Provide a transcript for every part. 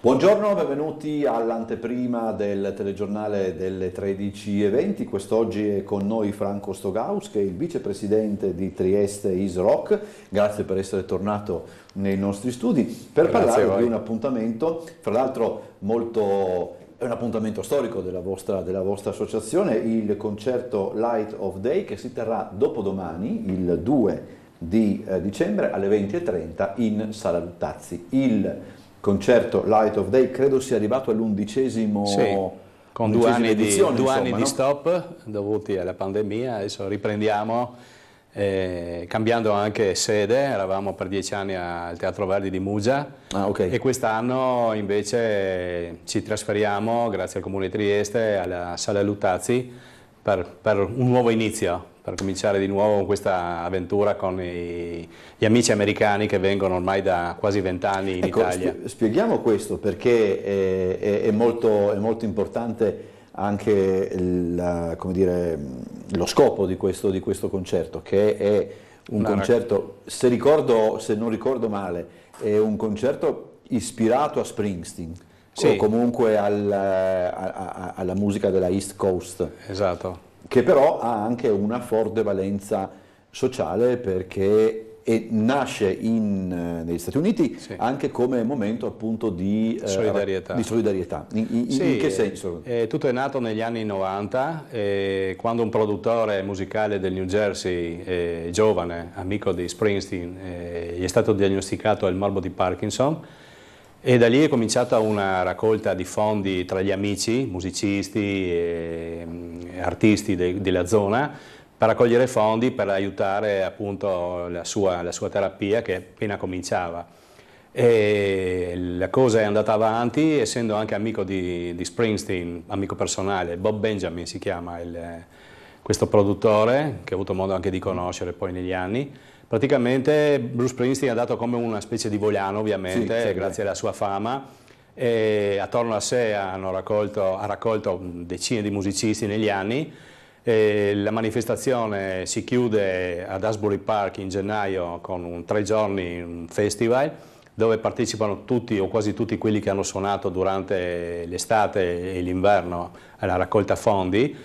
Buongiorno, benvenuti all'anteprima del telegiornale delle 13.20. Quest'oggi è con noi Franco Stogaus, che è il vicepresidente di Trieste Is Isrock. Grazie per essere tornato nei nostri studi per Grazie parlare di un appuntamento, fra l'altro molto è un appuntamento storico della vostra, della vostra, associazione, il concerto Light of Day che si terrà dopodomani, il 2 di eh, dicembre alle 20.30 in Sala Luttazzi. Il concerto Light of Day, credo sia arrivato all'undicesimo... Sì con due anni, di, due anni no? di, stop dovuti alla pandemia, adesso riprendiamo eh, cambiando anche sede, eravamo per dieci anni al Teatro Verdi di Mugia ah, okay. e quest'anno invece ci trasferiamo, grazie al Comune di Trieste, alla Sala Luttazzi per, per un nuovo inizio per cominciare di nuovo questa avventura con i, gli amici americani che vengono ormai da quasi vent'anni in ecco, Italia. spieghiamo questo perché è, è, è, molto, è molto, importante anche la, dire, lo scopo di questo, di questo, concerto, che è un Una concerto, se, ricordo, se non ricordo male, è un concerto ispirato a Springsteen sì. o comunque al, a, a, alla musica della East Coast. Esatto che però ha anche una forte valenza sociale perché nasce in, eh, negli Stati Uniti sì. anche come momento appunto di eh, solidarietà. Di solidarietà. In, in, sì, in, che senso? Eh, eh, tutto è nato negli anni 90 eh, quando un produttore musicale del New Jersey, eh, giovane, amico di Springsteen, gli è stato diagnosticato il morbo di Parkinson e da lì è cominciata una raccolta di fondi tra gli amici, musicisti e mm, artisti de, della zona, per raccogliere fondi per aiutare appunto la sua, la sua terapia che appena cominciava. E la cosa è andata avanti, essendo anche amico di, di Springsteen, amico personale, Bob Benjamin si chiama il, questo produttore, che ho avuto modo anche di conoscere poi negli anni, Praticamente Bruce Springsteen ha dato come una specie di vogliano ovviamente, sì, grazie alla sua fama, e attorno a sé raccolto, ha raccolto decine di musicisti negli anni. la manifestazione si chiude ad Asbury Park in gennaio con un, tre giorni un festival dove partecipano tutti o quasi tutti quelli che hanno suonato durante l'estate e l'inverno alla raccolta fondi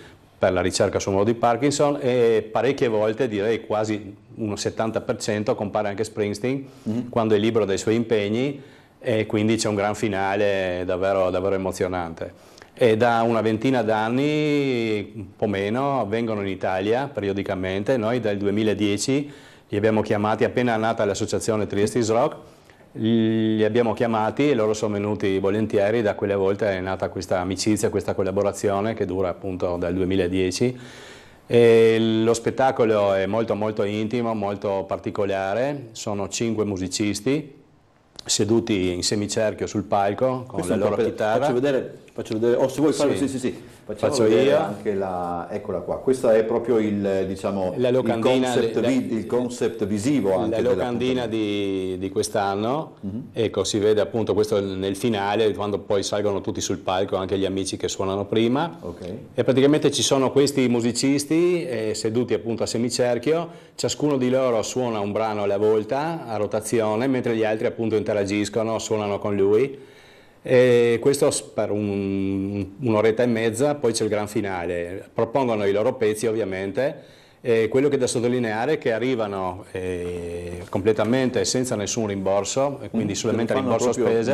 per la ricerca sul modo di Parkinson e parecchie volte, direi quasi un 70%, compare anche Springsteen mm. quando è libero dai suoi impegni e quindi c'è un gran finale davvero, davvero emozionante. E da una ventina d'anni, un po' meno, vengono in Italia periodicamente, noi dal 2010 li abbiamo chiamati appena nata l'associazione Triestis Rock li abbiamo chiamati e loro sono venuti volentieri, da quelle volte è nata questa amicizia, questa collaborazione che dura appunto dal 2010. E lo spettacolo è molto molto intimo, molto particolare, sono cinque musicisti seduti in semicerchio sul palco con Questo la loro chitarra. Faccio vedere Faccio vedere, o oh, se vuoi farlo, sì, sì, sì. Facciamo Faccio io. Anche la, eccola qua, questa è proprio il, diciamo, il, concept, la, il concept, visivo. Anche la locandina di, di quest'anno, mm -hmm. ecco, si vede appunto questo nel finale, quando poi salgono tutti sul palco, anche gli amici che suonano prima. Okay. E praticamente ci sono questi musicisti eh, seduti appunto a semicerchio, ciascuno di loro suona un brano alla volta, a rotazione, mentre gli altri appunto interagiscono, suonano con lui e questo per un, un'oretta e mezza, poi c'è il gran finale. Propongono i loro pezzi ovviamente. E quello che è da sottolineare è che arrivano eh, completamente senza nessun rimborso, quindi mm, solamente rimborso spese,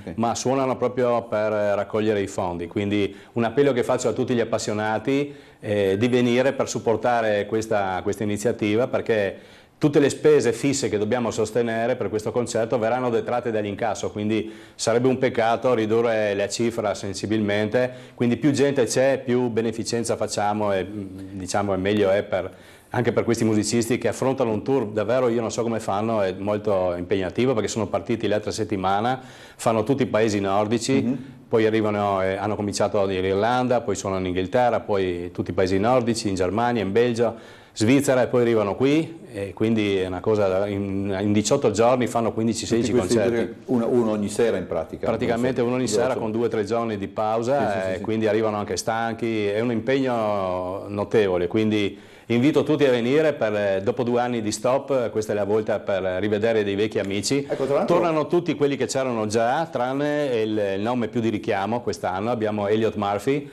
okay. ma suonano proprio per raccogliere i fondi. Quindi un appello che faccio a tutti gli appassionati eh, di venire per supportare questa, questa iniziativa perché tutte le spese fisse che dobbiamo sostenere per questo concerto verranno detratte dall'incasso, quindi sarebbe un peccato ridurre la cifra sensibilmente, quindi più gente c'è, più beneficenza facciamo e mm, diciamo, meglio è eh, per, anche per questi musicisti che affrontano un tour, davvero io non so come fanno, è molto impegnativo perché sono partiti l'altra settimana, fanno tutti i paesi nordici, mm -hmm. poi arrivano, eh, hanno cominciato in Irlanda, poi sono in Inghilterra, poi tutti i paesi nordici, in Germania, in Belgio, Svizzera e poi arrivano qui e quindi è una cosa, in, in 18 giorni fanno 15-16 concerti. Uno, uno, ogni sera in pratica. Praticamente uno ogni sera so. con 2-3 giorni di pausa sì, sì, e sì, quindi arrivano anche stanchi, è un impegno notevole, quindi invito tutti a venire per, dopo due anni di stop, questa è la volta per rivedere dei vecchi amici. Ecco, Tornano tutti quelli che c'erano già, tranne il, il nome più di richiamo quest'anno, abbiamo Elliot Murphy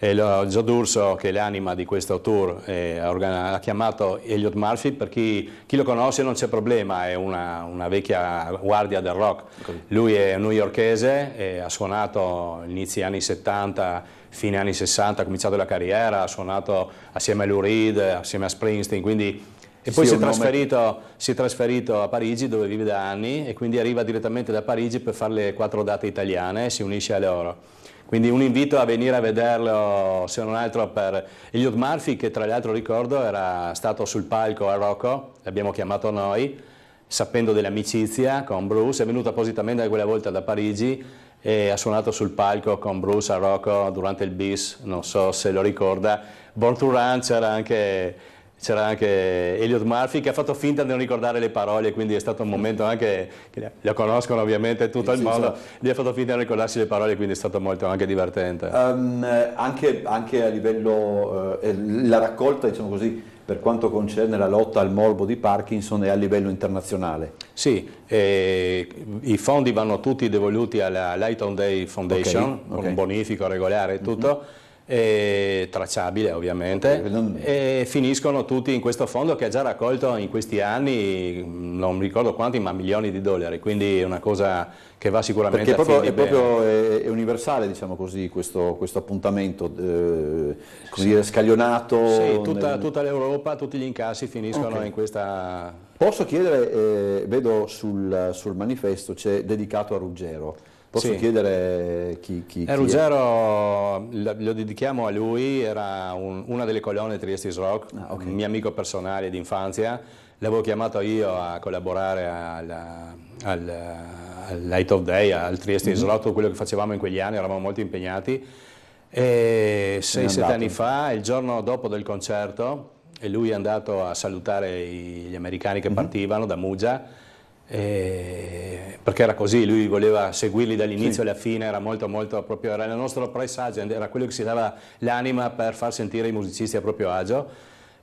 e Gio D'Urso, che è l'anima di questo tour, eh, ha chiamato Elliot Murphy, per chi, chi lo conosce non c'è problema, è una, una, vecchia guardia del rock. Okay. Lui è newyorchese, eh, ha suonato inizi anni 70, fine anni 60, ha cominciato la carriera, ha suonato assieme a Lou Reed, assieme a Springsteen, quindi... E poi sì, si, è nome... si, è trasferito, a Parigi dove vive da anni e quindi arriva direttamente da Parigi per fare le quattro date italiane e si unisce a loro. Quindi un invito a venire a vederlo, se non altro per Elliot Murphy, che tra l'altro ricordo era stato sul palco a Rocco, l'abbiamo chiamato noi, sapendo dell'amicizia con Bruce, è venuto appositamente quella volta da Parigi e ha suonato sul palco con Bruce a Rocco durante il bis, non so se lo ricorda. Born to Run c'era anche c'era anche Elliot Murphy che ha fatto finta di non ricordare le parole, quindi è stato un momento anche, che lo conoscono ovviamente tutto il mondo, gli ha fatto finta di non ricordarsi le parole, quindi è stato molto anche divertente. Um, anche, anche, a livello, eh, la raccolta diciamo così, per quanto concerne la lotta al morbo di Parkinson è a livello internazionale. Sì, eh, i fondi vanno tutti devoluti alla Light on Day Foundation, okay, okay. un bonifico regolare e tutto. Mm -hmm e tracciabile ovviamente eh, e finiscono tutti in questo fondo che ha già raccolto in questi anni non ricordo quanti ma milioni di dollari quindi è una cosa che va sicuramente Perché proprio, è proprio eh, è, è universale diciamo così questo, questo appuntamento eh, così sì. scaglionato sì, tutta, nel... tutta l'Europa tutti gli incassi finiscono okay. in questa Posso chiedere, eh, vedo sul, sul manifesto c'è dedicato a Ruggero Posso sì. chiedere chi, chi, eh, chi Ruggero, lo, dedichiamo a lui, era un, una delle colonne di Triestis Rock, ah, okay. un mio amico personale d'infanzia, l'avevo chiamato io a collaborare alla, al, al, Light of Day, al Triestis mm-hmm. Rock, quello che facevamo in quegli anni, eravamo molto impegnati, e sei, sette anni fa, il giorno dopo del concerto, lui è andato a salutare gli americani che mm-hmm. partivano da Mugia eh, perché era così, lui voleva seguirli dall'inizio sì. alla fine, era molto molto proprio, era il nostro price agent, era quello che si dava l'anima per far sentire i musicisti a proprio agio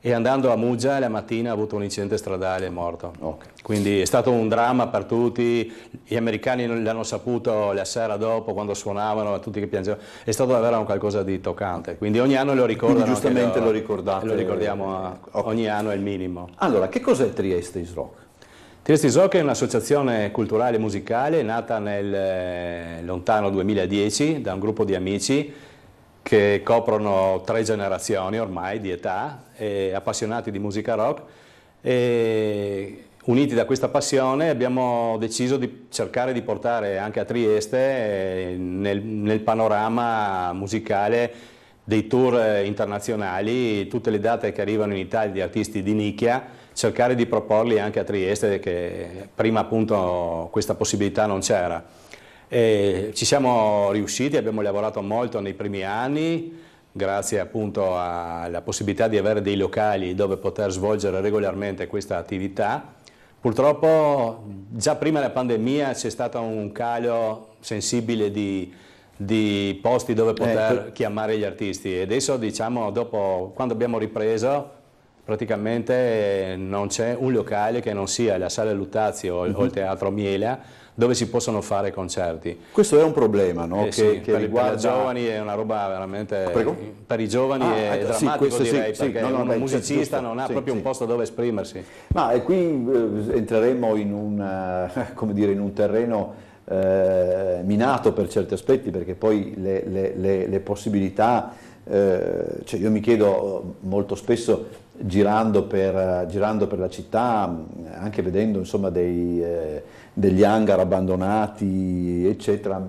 e andando a Muggia la mattina ha avuto un incidente stradale e è morto. Okay. Quindi è stato un dramma per tutti, gli americani l'hanno saputo la sera dopo quando suonavano, tutti che piangevano, è stato davvero un qualcosa di toccante, quindi ogni anno lo ricordano. Quindi giustamente lo, lo ricordate. Lo ricordiamo okay. ogni anno è il minimo. Allora, che cos'è Trieste Is Rock? Trieste Giochi è un'associazione culturale e musicale nata nel eh, lontano 2010 da un gruppo di amici che coprono tre generazioni ormai di età, appassionati di musica rock e uniti da questa passione abbiamo deciso di cercare di portare anche a Trieste eh, nel, nel panorama musicale dei tour internazionali tutte le date che arrivano in Italia di artisti di nicchia cercare di proporli anche a Trieste che prima appunto questa possibilità non c'era. ci siamo riusciti, abbiamo lavorato molto nei primi anni, grazie appunto alla possibilità di avere dei locali dove poter svolgere regolarmente questa attività. Purtroppo già prima della pandemia c'è stato un calo sensibile di, di posti dove eh, poter ecco. chiamare gli artisti e adesso diciamo dopo, quando abbiamo ripreso praticamente eh, non c'è un locale che non sia la Sala Luttazio o il mhm. Teatro Miela dove si possono fare concerti. Questo è un problema, no? Eh che, sì, che per, riguarda... per i giovani è una roba veramente... Prego? Per i giovani ah, è ecco, drammatico sì, direi, sì, perché no, no, un beh, musicista giusto, non ha proprio un posto dove esprimersi. Ma e eh, qui eh, entreremo in un, eh, dire, in un terreno eh, minato per certi aspetti, perché poi le, le, le, le possibilità... Cioè io mi chiedo molto spesso girando per, girando per, la città, anche vedendo insomma, dei, eh, degli hangar abbandonati, eccetera,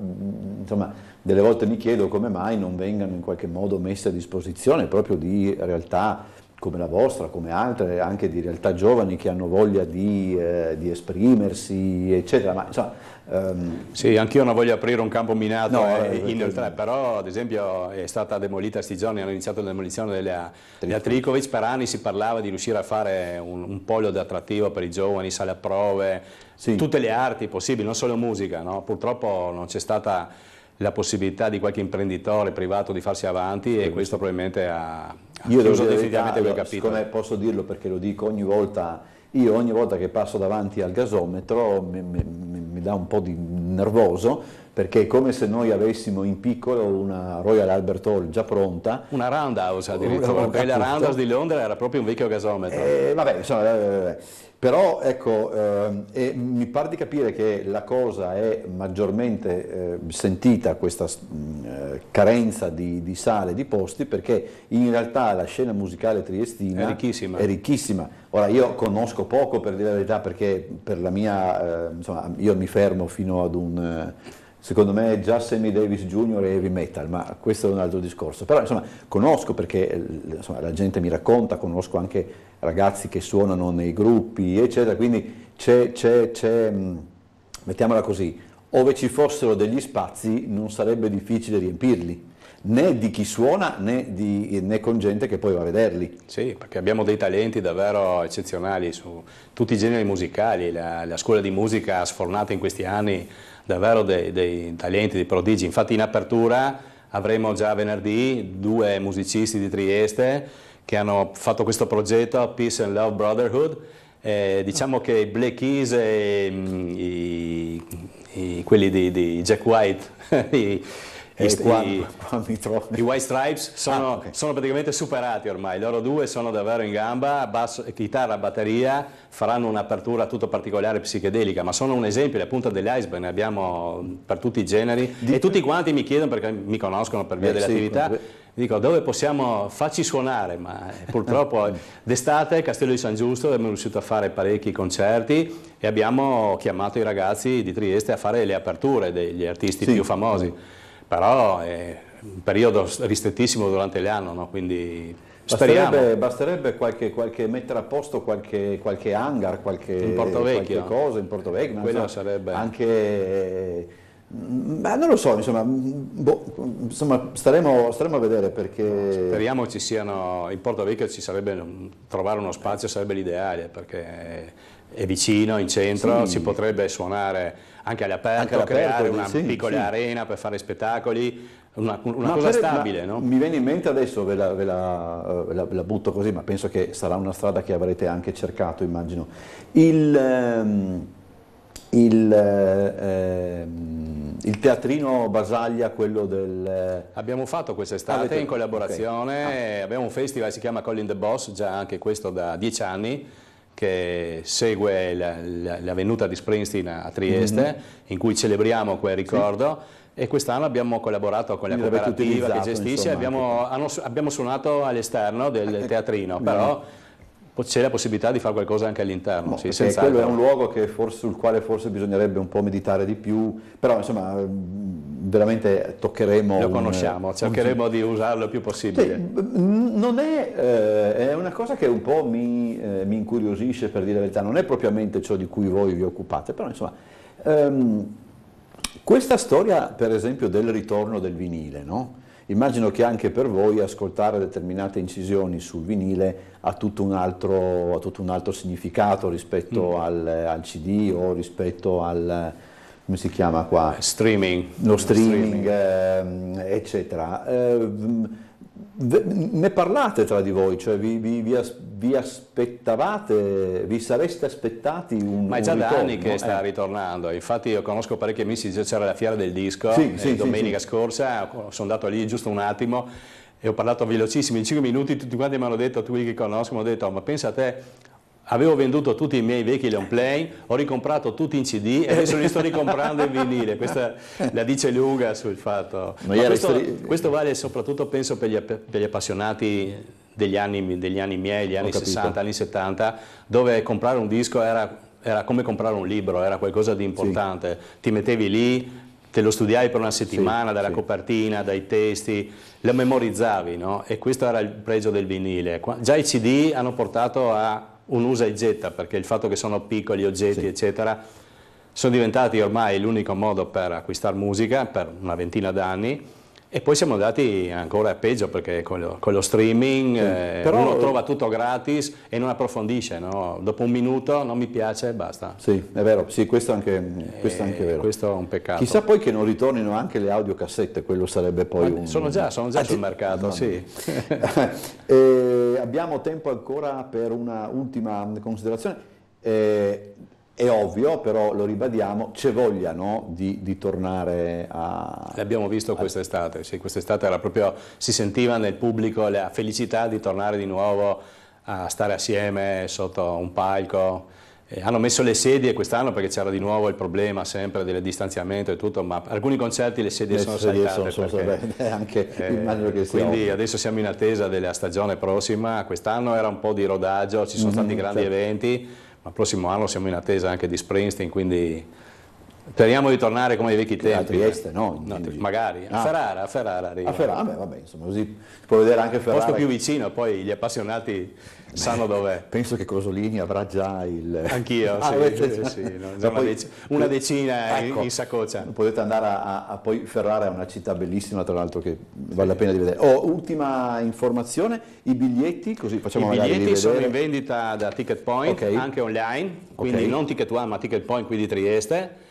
insomma, delle volte mi chiedo come mai non vengano in qualche modo messe a disposizione proprio di realtà come la vostra, come altre, anche di realtà giovani che hanno voglia di, eh, di esprimersi, eccetera. Ma insomma, Um, sì, anch'io non voglio aprire un campo minato no, eh, eh in realtà, però ad esempio è stata demolita questi giorni, hanno iniziato la demolizione della, della Tricovic, per anni si parlava di riuscire a fare un, un polo d'attrattivo per i giovani, sale a prove, sì. tutte le arti possibili, non solo musica, no? purtroppo non c'è stata la possibilità di qualche imprenditore privato di farsi avanti e questo probabilmente ha, ha Io chiuso definitivamente quel capitolo. Siccome posso dirlo perché lo dico ogni volta, io ogni volta che passo davanti al gasometro mi, mi, dà un po' di nervoso, perché è come se noi avessimo in piccolo una Royal Albert Hall già pronta. Una roundhouse addirittura, perché la roundhouse di Londra era proprio un vecchio gasometro. Eh, vabbè, insomma, vabbè. Eh, eh, eh. però ecco, eh, mi pare di capire che la cosa è maggiormente eh, sentita, questa mm, carenza di, di sale, di posti, perché in realtà la scena musicale triestina è ricchissima. È ricchissima. Ora io conosco poco per dire la verità perché per la mia, insomma, io mi fermo fino ad un secondo me è già Sammy Davis Jr. e heavy metal, ma questo è un altro discorso. Però insomma conosco perché eh, insomma, la gente mi racconta, conosco anche ragazzi che suonano nei gruppi, eccetera, quindi c'è, c'è, c'è mm, mettiamola così, ove ci fossero degli spazi non sarebbe difficile riempirli né di chi suona né, di, né, con gente che poi va a vederli. Sì, perché abbiamo dei talenti davvero eccezionali su tutti i generi musicali, la, la scuola di musica ha sfornato in questi anni davvero dei, dei talenti, dei prodigi. Infatti in apertura avremo già venerdì due musicisti di Trieste che hanno fatto questo progetto Peace and Love Brotherhood. Eh, diciamo che i Black Keys e mm, i, i, quelli di, di Jack White, i, e eh, i, qua, i, qua trovo... i, White Stripes ah, sono, ah, okay. sono, praticamente superati ormai, loro due sono davvero in gamba, basso, chitarra, batteria, faranno un'apertura tutto particolare psichedelica, ma sono un esempio, la punta dell'iceberg, ne abbiamo per tutti i generi Di... e tutti quanti mi chiedono perché mi conoscono per via eh, delle sì, attività. Comunque dico dove possiamo farci suonare, ma eh, purtroppo d'estate Castello di San Giusto abbiamo riuscito a fare parecchi concerti e abbiamo chiamato i ragazzi di Trieste a fare le aperture degli artisti sì. più famosi però è un periodo ristrettissimo durante l'anno, no? quindi Basterebbe, basterebbe qualche, qualche mettere a posto qualche, qualche hangar, qualche, in qualche cosa in Porto Vecchio. Quello so, sarebbe. Anche. Mm, beh, non lo so, insomma, boh, insomma staremo, staremo, a vedere perché... Speriamo ci siano, in Porto Vecchio ci sarebbe, trovare uno spazio sarebbe l'ideale perché è vicino, in centro, sì. si potrebbe suonare anche all'aperto, anche creare una sì, piccola sì. arena per fare spettacoli, una, una cosa per, stabile. No? Mi viene in mente adesso, ve, la, ve la, eh, la, la, butto così, ma penso che sarà una strada che avrete anche cercato, immagino. Il, ehm, il, eh, il teatrino Basaglia, quello del... Eh, abbiamo fatto quest'estate avete... in collaborazione, okay. ah. abbiamo un festival, si chiama Colin the Boss, già anche questo da dieci anni, che segue la, la, la, venuta di Springsteen a Trieste, mm -hmm. in cui celebriamo quel ricordo. Sì. E quest'anno abbiamo collaborato con la Quindi cooperativa che gestisce, abbiamo, hanno, abbiamo, suonato all'esterno del ah, ecco. teatrino, però c'è la possibilità di fare qualcosa anche all'interno. No, sì, quello è un luogo forse, sul quale forse bisognerebbe un po' meditare di più, però insomma veramente toccheremo... Lo conosciamo, un, cercheremo un... di usarlo il più possibile. Sì, non è, eh, è, una cosa che un po' mi, eh, mi, incuriosisce per dire la verità, non è propriamente ciò di cui voi vi occupate, però insomma... Ehm, questa storia, per esempio, del ritorno del vinile, no? Immagino che anche per voi ascoltare determinate incisioni sul vinile ha tutto un altro, tutto un altro significato rispetto mm. al, al, CD o rispetto al, come si chiama qua? Eh, streaming. Lo streaming, streaming. Eh, eccetera. Eh, ne parlate tra di voi, cioè vi, vi, vi, aspettavate, vi sareste aspettati un Ma è già da anni che sta eh. ritornando, infatti io conosco parecchi amici, c'era la fiera del disco eh, sì, sì, domenica sì, scorsa, sono andato lì giusto un attimo e ho parlato velocissimo, in 5 minuti tutti quanti mi hanno detto, tutti quelli che conosco mi hanno detto oh, ma pensa a te Avevo venduto tutti i miei vecchi long play, ho ricomprato tutti in CD e adesso li sto ricomprando in vinile. Questa la dice lunga sul fatto. Questo, restri... questo, vale soprattutto, penso, per gli, per gli appassionati degli anni, degli anni, miei, gli anni 60, anni 70, dove comprare un disco era, era, come comprare un libro, era qualcosa di importante. Sì. Ti mettevi lì, te lo studiavi per una settimana, sì, dalla sì. copertina, dai testi, lo memorizzavi, no? E questo era il pregio del vinile. già i CD hanno portato a un usa e getta, perché il fatto che sono piccoli oggetti, sì. eccetera, sono diventati ormai l'unico modo per acquistare musica per una ventina d'anni e poi siamo andati ancora peggio perché con lo, con lo streaming eh, Però, uno trova tutto gratis e non approfondisce, no? dopo un minuto non mi piace e basta. Sì, è vero, sì, questo, anche, questo è anche eh, vero. Questo è un peccato. Chissà poi che non ritornino anche le audiocassette, quello sarebbe poi Ma un... Sono già, sono già ah, sul mercato, no. sì. eh, abbiamo tempo ancora per una ultima considerazione. Eh, è ovvio, però lo ribadiamo, c'è voglia no, di, di, tornare a... L'abbiamo visto quest'estate, sì, quest'estate si sentiva nel pubblico la felicità di tornare di nuovo a stare assieme sotto un palco. Eh, hanno messo le sedie quest'anno perché c'era di nuovo il problema sempre del distanziamento e tutto, ma alcuni concerti le sedie le sono sedie saltate. Sono, perché, sono anche eh, che quindi ovvio. adesso siamo in attesa della stagione prossima, quest'anno era un po' di rodaggio, ci sono mm -hmm, stati grandi certo. eventi ma il prossimo anno siamo in attesa anche di Springsteen, quindi Speriamo di tornare come ai vecchi tempi. A eh. Trieste, no? no magari. Ah. A Ferrara, a Ferrara arriva. A Ferrara, beh, vabbè, insomma, così si può vedere anche Ferrara. Il posto più vicino, poi gli appassionati eh, beh, sanno dov'è. Penso che Cosolini avrà già il... Anch'io, ah, sì, sì, sì, no, già una, poi, decina, una decina ecco, in saccoccia. Potete andare a, a, Poi Ferrara è una città bellissima, tra l'altro, che vale la pena di vedere. Oh, ultima informazione, i biglietti, così facciamo I biglietti sono in vendita da Ticket Point, okay. anche online, quindi okay. non Ticket One, ma Ticket Point qui di Trieste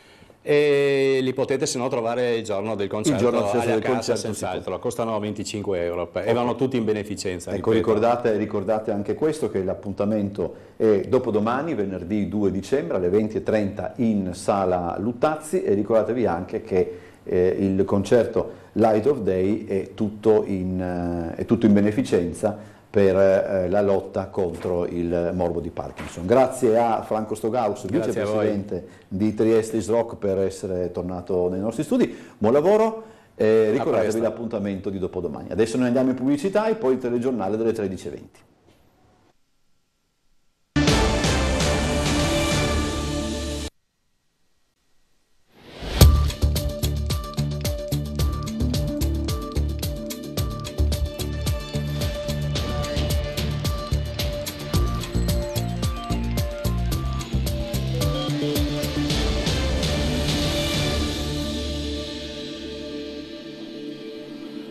e li potete se no trovare il giorno del concerto, il giorno stesso del casa, concerto senz'altro, costano 25 euro okay. e vanno tutti in beneficenza. Ecco, ricordate, ricordate, anche questo che l'appuntamento è dopodomani, venerdì 2 dicembre alle 20.30 in sala Luttazzi e ricordatevi anche che eh, il concerto Light of Day è tutto in, eh, è tutto in beneficenza per eh, la lotta contro il morbo di Parkinson. Grazie a Franco Stogaus, vicepresidente di Trieste Is Rock per essere tornato nei nostri studi. Buon lavoro e ricordatevi l'appuntamento di dopodomani. Adesso noi andiamo in pubblicità e poi il telegiornale delle 13.20.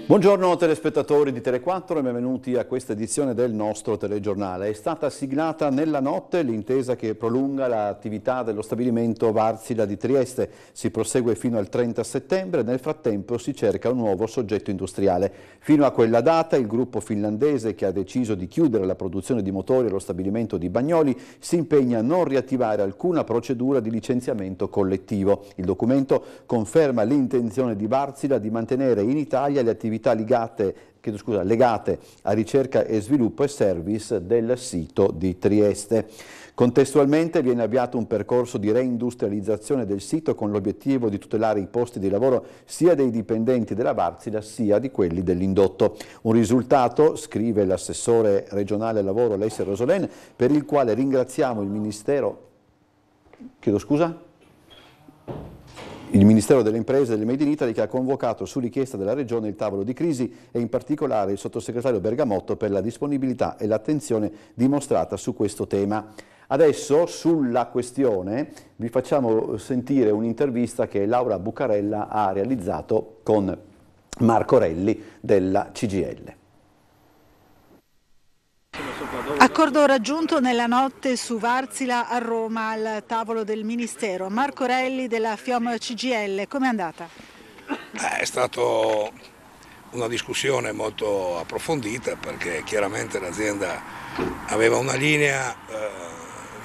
Buongiorno telespettatori di Tele4 e benvenuti a questa edizione del nostro telegiornale. È stata siglata nella notte l'intesa che prolunga l'attività dello stabilimento Varzila di Trieste. Si prosegue fino al 30 settembre e nel frattempo si cerca un nuovo soggetto industriale. Fino a quella data il gruppo finlandese che ha deciso di chiudere la produzione di motori allo stabilimento di Bagnoli si impegna a non riattivare alcuna procedura di licenziamento collettivo. Il documento conferma l'intenzione di Varzila di mantenere in Italia le attività attività legate, scusa, legate a ricerca e sviluppo e service del sito di Trieste. Contestualmente viene avviato un percorso di reindustrializzazione del sito con l'obiettivo di tutelare i posti di lavoro sia dei dipendenti della Varzida sia di quelli dell'indotto. Un risultato, scrive l'assessore regionale lavoro Alessia Rosolen, per il quale ringraziamo il Ministero... Chiedo scusa? il Ministero delle Imprese e del Made in Italy che ha convocato su richiesta della Regione il tavolo di crisi e in particolare il sottosegretario Bergamotto per la disponibilità e l'attenzione dimostrata su questo tema. Adesso sulla questione vi facciamo sentire un'intervista che Laura Bucarella ha realizzato con Marco Relli della CGL. Accordo raggiunto nella notte su Varzila a Roma al tavolo del Ministero. Marco Relli della FIOM CGL, com'è andata? Eh, è stata una discussione molto approfondita perché chiaramente l'azienda aveva una linea eh,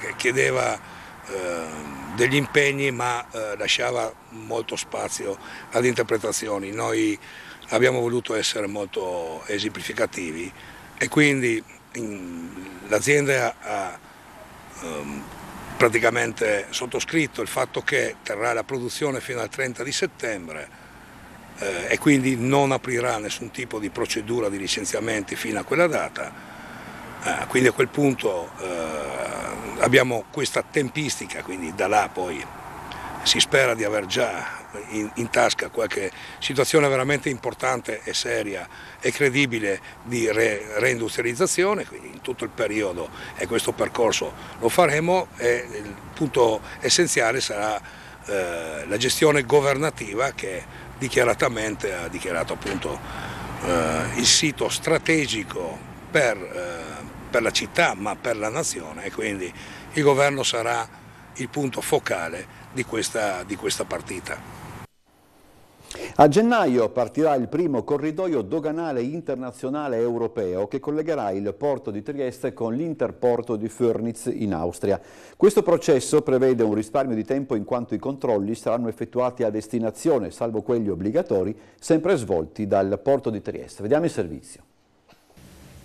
che chiedeva eh, degli impegni ma lasciava molto spazio ad interpretazioni. Noi abbiamo voluto essere molto esemplificativi e quindi l'azienda ha ehm, praticamente sottoscritto il fatto che terrà la produzione fino al 30 di settembre eh, e quindi non aprirà nessun tipo di procedura di licenziamenti fino a quella data. Eh, quindi a quel punto eh, abbiamo questa tempistica, quindi da là poi si spera di aver già in, in, tasca qualche situazione veramente importante e seria e credibile di re, reindustrializzazione, quindi in tutto il periodo e questo percorso lo faremo e il punto essenziale sarà eh, la gestione governativa che dichiaratamente ha dichiarato appunto eh, il sito strategico per, eh, per la città ma per la nazione e quindi il governo sarà il punto focale di questa, di questa partita. A gennaio partirà il primo corridoio doganale internazionale europeo che collegherà il porto di Trieste con l'interporto di Furnitz in Austria. Questo processo prevede un risparmio di tempo in quanto i controlli saranno effettuati a destinazione, salvo quelli obbligatori, sempre svolti dal porto di Trieste. Vediamo il servizio.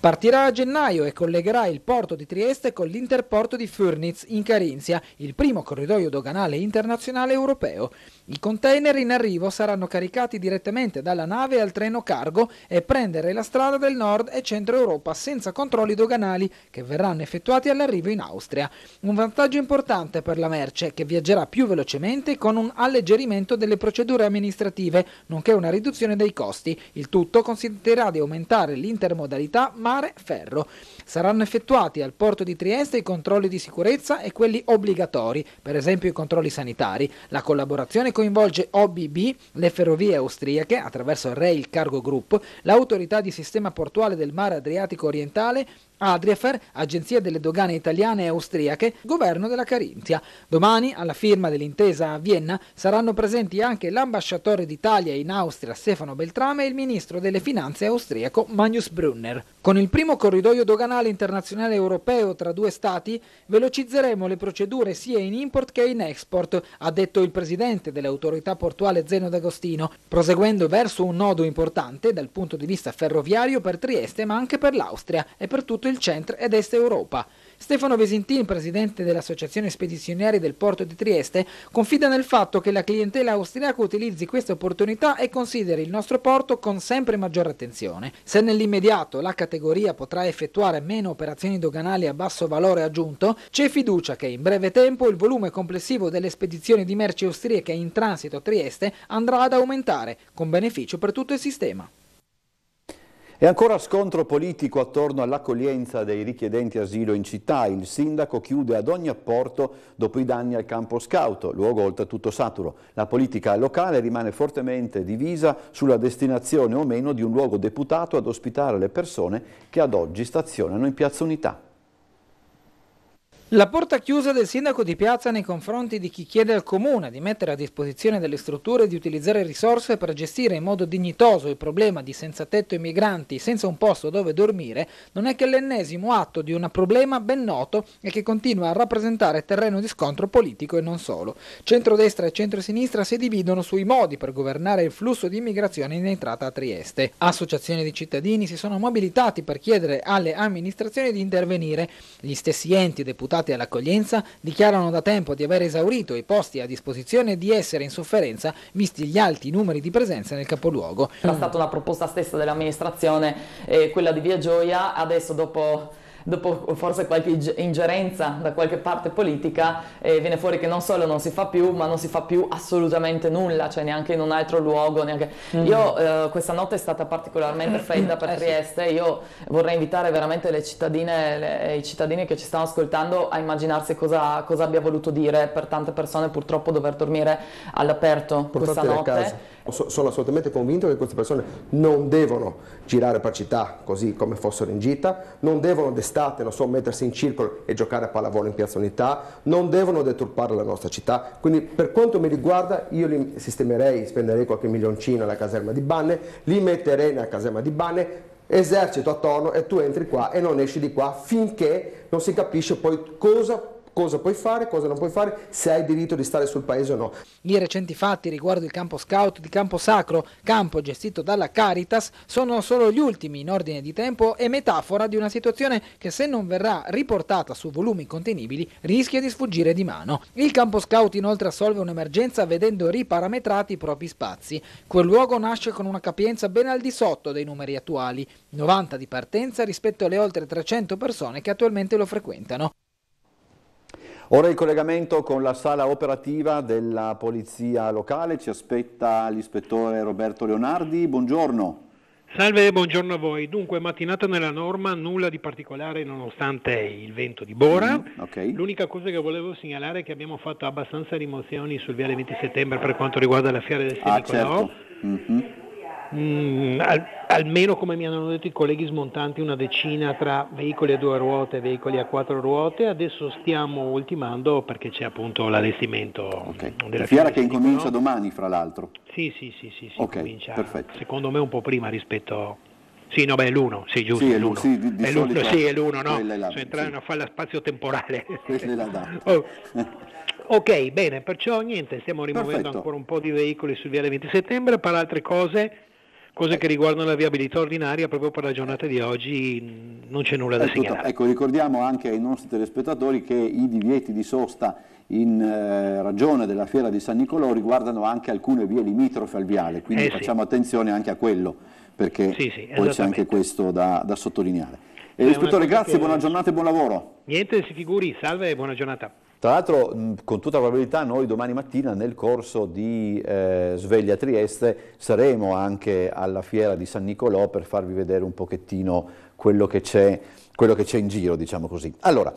Partirà a gennaio e collegherà il porto di Trieste con l'interporto di Furnitz in Carinzia, il primo corridoio doganale internazionale europeo. I container in arrivo saranno caricati direttamente dalla nave al treno cargo e prendere la strada del nord e centro Europa senza controlli doganali che verranno effettuati all'arrivo in Austria. Un vantaggio importante per la merce che viaggerà più velocemente con un alleggerimento delle procedure amministrative, nonché una riduzione dei costi. Il tutto consentirà di aumentare l'intermodalità ma mare ferro. Saranno effettuati al porto di Trieste i controlli di sicurezza e quelli obbligatori, per esempio i controlli sanitari. La collaborazione coinvolge OBB, le ferrovie austriache, attraverso Rail Cargo Group, l'autorità di sistema portuale del mare Adriatico orientale, Adriafer, Agenzia delle Dogane Italiane e Austriache, Governo della Carinzia. Domani, alla firma dell'intesa a Vienna, saranno presenti anche l'ambasciatore d'Italia in Austria Stefano Beltrame e il ministro delle Finanze austriaco Magnus Brunner. Con il primo corridoio doganale internazionale europeo tra due stati, velocizzeremo le procedure sia in import che in export, ha detto il presidente dell'autorità portuale Zeno D'Agostino, proseguendo verso un nodo importante dal punto di vista ferroviario per Trieste ma anche per l'Austria e per tutto tutto il centro ed est Europa. Stefano Vesintin, presidente dell'Associazione Spedizionieri del Porto di Trieste, confida nel fatto che la clientela austriaca utilizzi questa opportunità e consideri il nostro porto con sempre maggiore attenzione. Se nell'immediato la categoria potrà effettuare meno operazioni doganali a basso valore aggiunto, c'è fiducia che in breve tempo il volume complessivo delle spedizioni di merci austriache in transito a Trieste andrà ad aumentare, con beneficio per tutto il sistema. E ancora scontro politico attorno all'accoglienza dei richiedenti asilo in città. Il sindaco chiude ad ogni apporto dopo i danni al campo Scauto, luogo oltretutto saturo. La politica locale rimane fortemente divisa sulla destinazione o meno di un luogo deputato ad ospitare le persone che ad oggi stazionano in Piazza Unità. La porta chiusa del sindaco di Piazza nei confronti di chi chiede al comune di mettere a disposizione delle strutture e di utilizzare risorse per gestire in modo dignitoso il problema di senza tetto e migranti senza un posto dove dormire non è che l'ennesimo atto di un problema ben noto e che continua a rappresentare terreno di scontro politico e non solo. Centrodestra e centrosinistra si dividono sui modi per governare il flusso di immigrazione in entrata a Trieste. Associazioni di cittadini si sono mobilitati per chiedere alle amministrazioni di intervenire. Gli stessi enti deputati deputati all'accoglienza dichiarano da tempo di aver esaurito i posti a disposizione e di essere in sofferenza visti gli alti numeri di presenza nel capoluogo. Era stata una proposta stessa dell'amministrazione, eh, quella di Via Gioia, adesso dopo dopo forse qualche ingerenza da qualche parte politica, eh, viene fuori che non solo non si fa più, ma non si fa più assolutamente nulla, cioè neanche in un altro luogo. Neanche... Mm-hmm. Io eh, questa notte è stata particolarmente fredda per eh, Trieste, sì. io vorrei invitare veramente le cittadine e i cittadini che ci stanno ascoltando a immaginarsi cosa, cosa, abbia voluto dire per tante persone purtroppo dover dormire all'aperto Portatele questa notte. So, sono assolutamente convinto che queste persone non devono girare per città così come fossero in gita, non devono destare estate, non so, mettersi in circolo e giocare a pallavolo in Piazza Unità, non devono deturpare la nostra città. Quindi per quanto mi riguarda io li sistemerei, spenderei qualche milioncino alla caserma di Banne, li metterei nella caserma di Banne, esercito attorno e tu entri qua e non esci di qua finché non si capisce poi cosa cosa puoi fare, cosa non puoi fare, se hai diritto di stare sul paese o no. I recenti fatti riguardo il campo scout di Campo Sacro, campo gestito dalla Caritas, sono solo gli ultimi in ordine di tempo e metafora di una situazione che se non verrà riportata su volumi contenibili rischia di sfuggire di mano. Il campo scout inoltre assolve un'emergenza vedendo riparametrati i propri spazi. Quel luogo nasce con una capienza ben al di sotto dei numeri attuali, 90 di partenza rispetto alle oltre 300 persone che attualmente lo frequentano. Ora il collegamento con la sala operativa della Polizia Locale, ci aspetta l'ispettore Roberto Leonardi, buongiorno. Salve, buongiorno a voi. Dunque, mattinata nella norma, nulla di particolare nonostante il vento di Bora. Mm, okay. L'unica cosa che volevo segnalare è che abbiamo fatto abbastanza rimozioni sul viale 20 settembre per quanto riguarda la fiera del ah, Semicolò. Ah, certo. mm-hmm. Mm, al, almeno come mi hanno detto i colleghi smontanti una decina tra veicoli a due ruote e veicoli a quattro ruote, adesso stiamo ultimando perché c'è appunto l'allestimento okay. della fiera che incomincia domani fra l'altro. Sì, sì, sì, sì, sì okay, comincia perfetto. secondo me un po' prima rispetto sì, no, beh, è l'uno, sì, giusto. Sì, è l'1, sì, di, di è l'uno, sì, è l'uno, no? Sono cioè, sì. entrare in una falla spazio-temporale. Questa è la data. Oh. Ok, bene, perciò niente, stiamo rimuovendo Perfetto. ancora un po' di veicoli sul viale 20 settembre, per altre cose cose che riguardano la viabilità ordinaria proprio per la giornata di oggi non c'è nulla da segnalare. Ecco, ricordiamo anche ai nostri telespettatori che i divieti di sosta in eh, ragione della fiera di San Nicolò riguardano anche alcune vie limitrofe al viale, quindi eh, facciamo attenzione anche a quello perché sì, sì, poi c'è anche questo da, da sottolineare. Eh, ispettore, grazie, che... buona giornata e buon lavoro. Niente, si figuri, salve e buona giornata. Tra l'altro, con tutta probabilità, noi domani mattina nel corso di eh, Sveglia Trieste saremo anche alla fiera di San Nicolò per farvi vedere un pochettino quello che c'è in giro, diciamo così. Allora,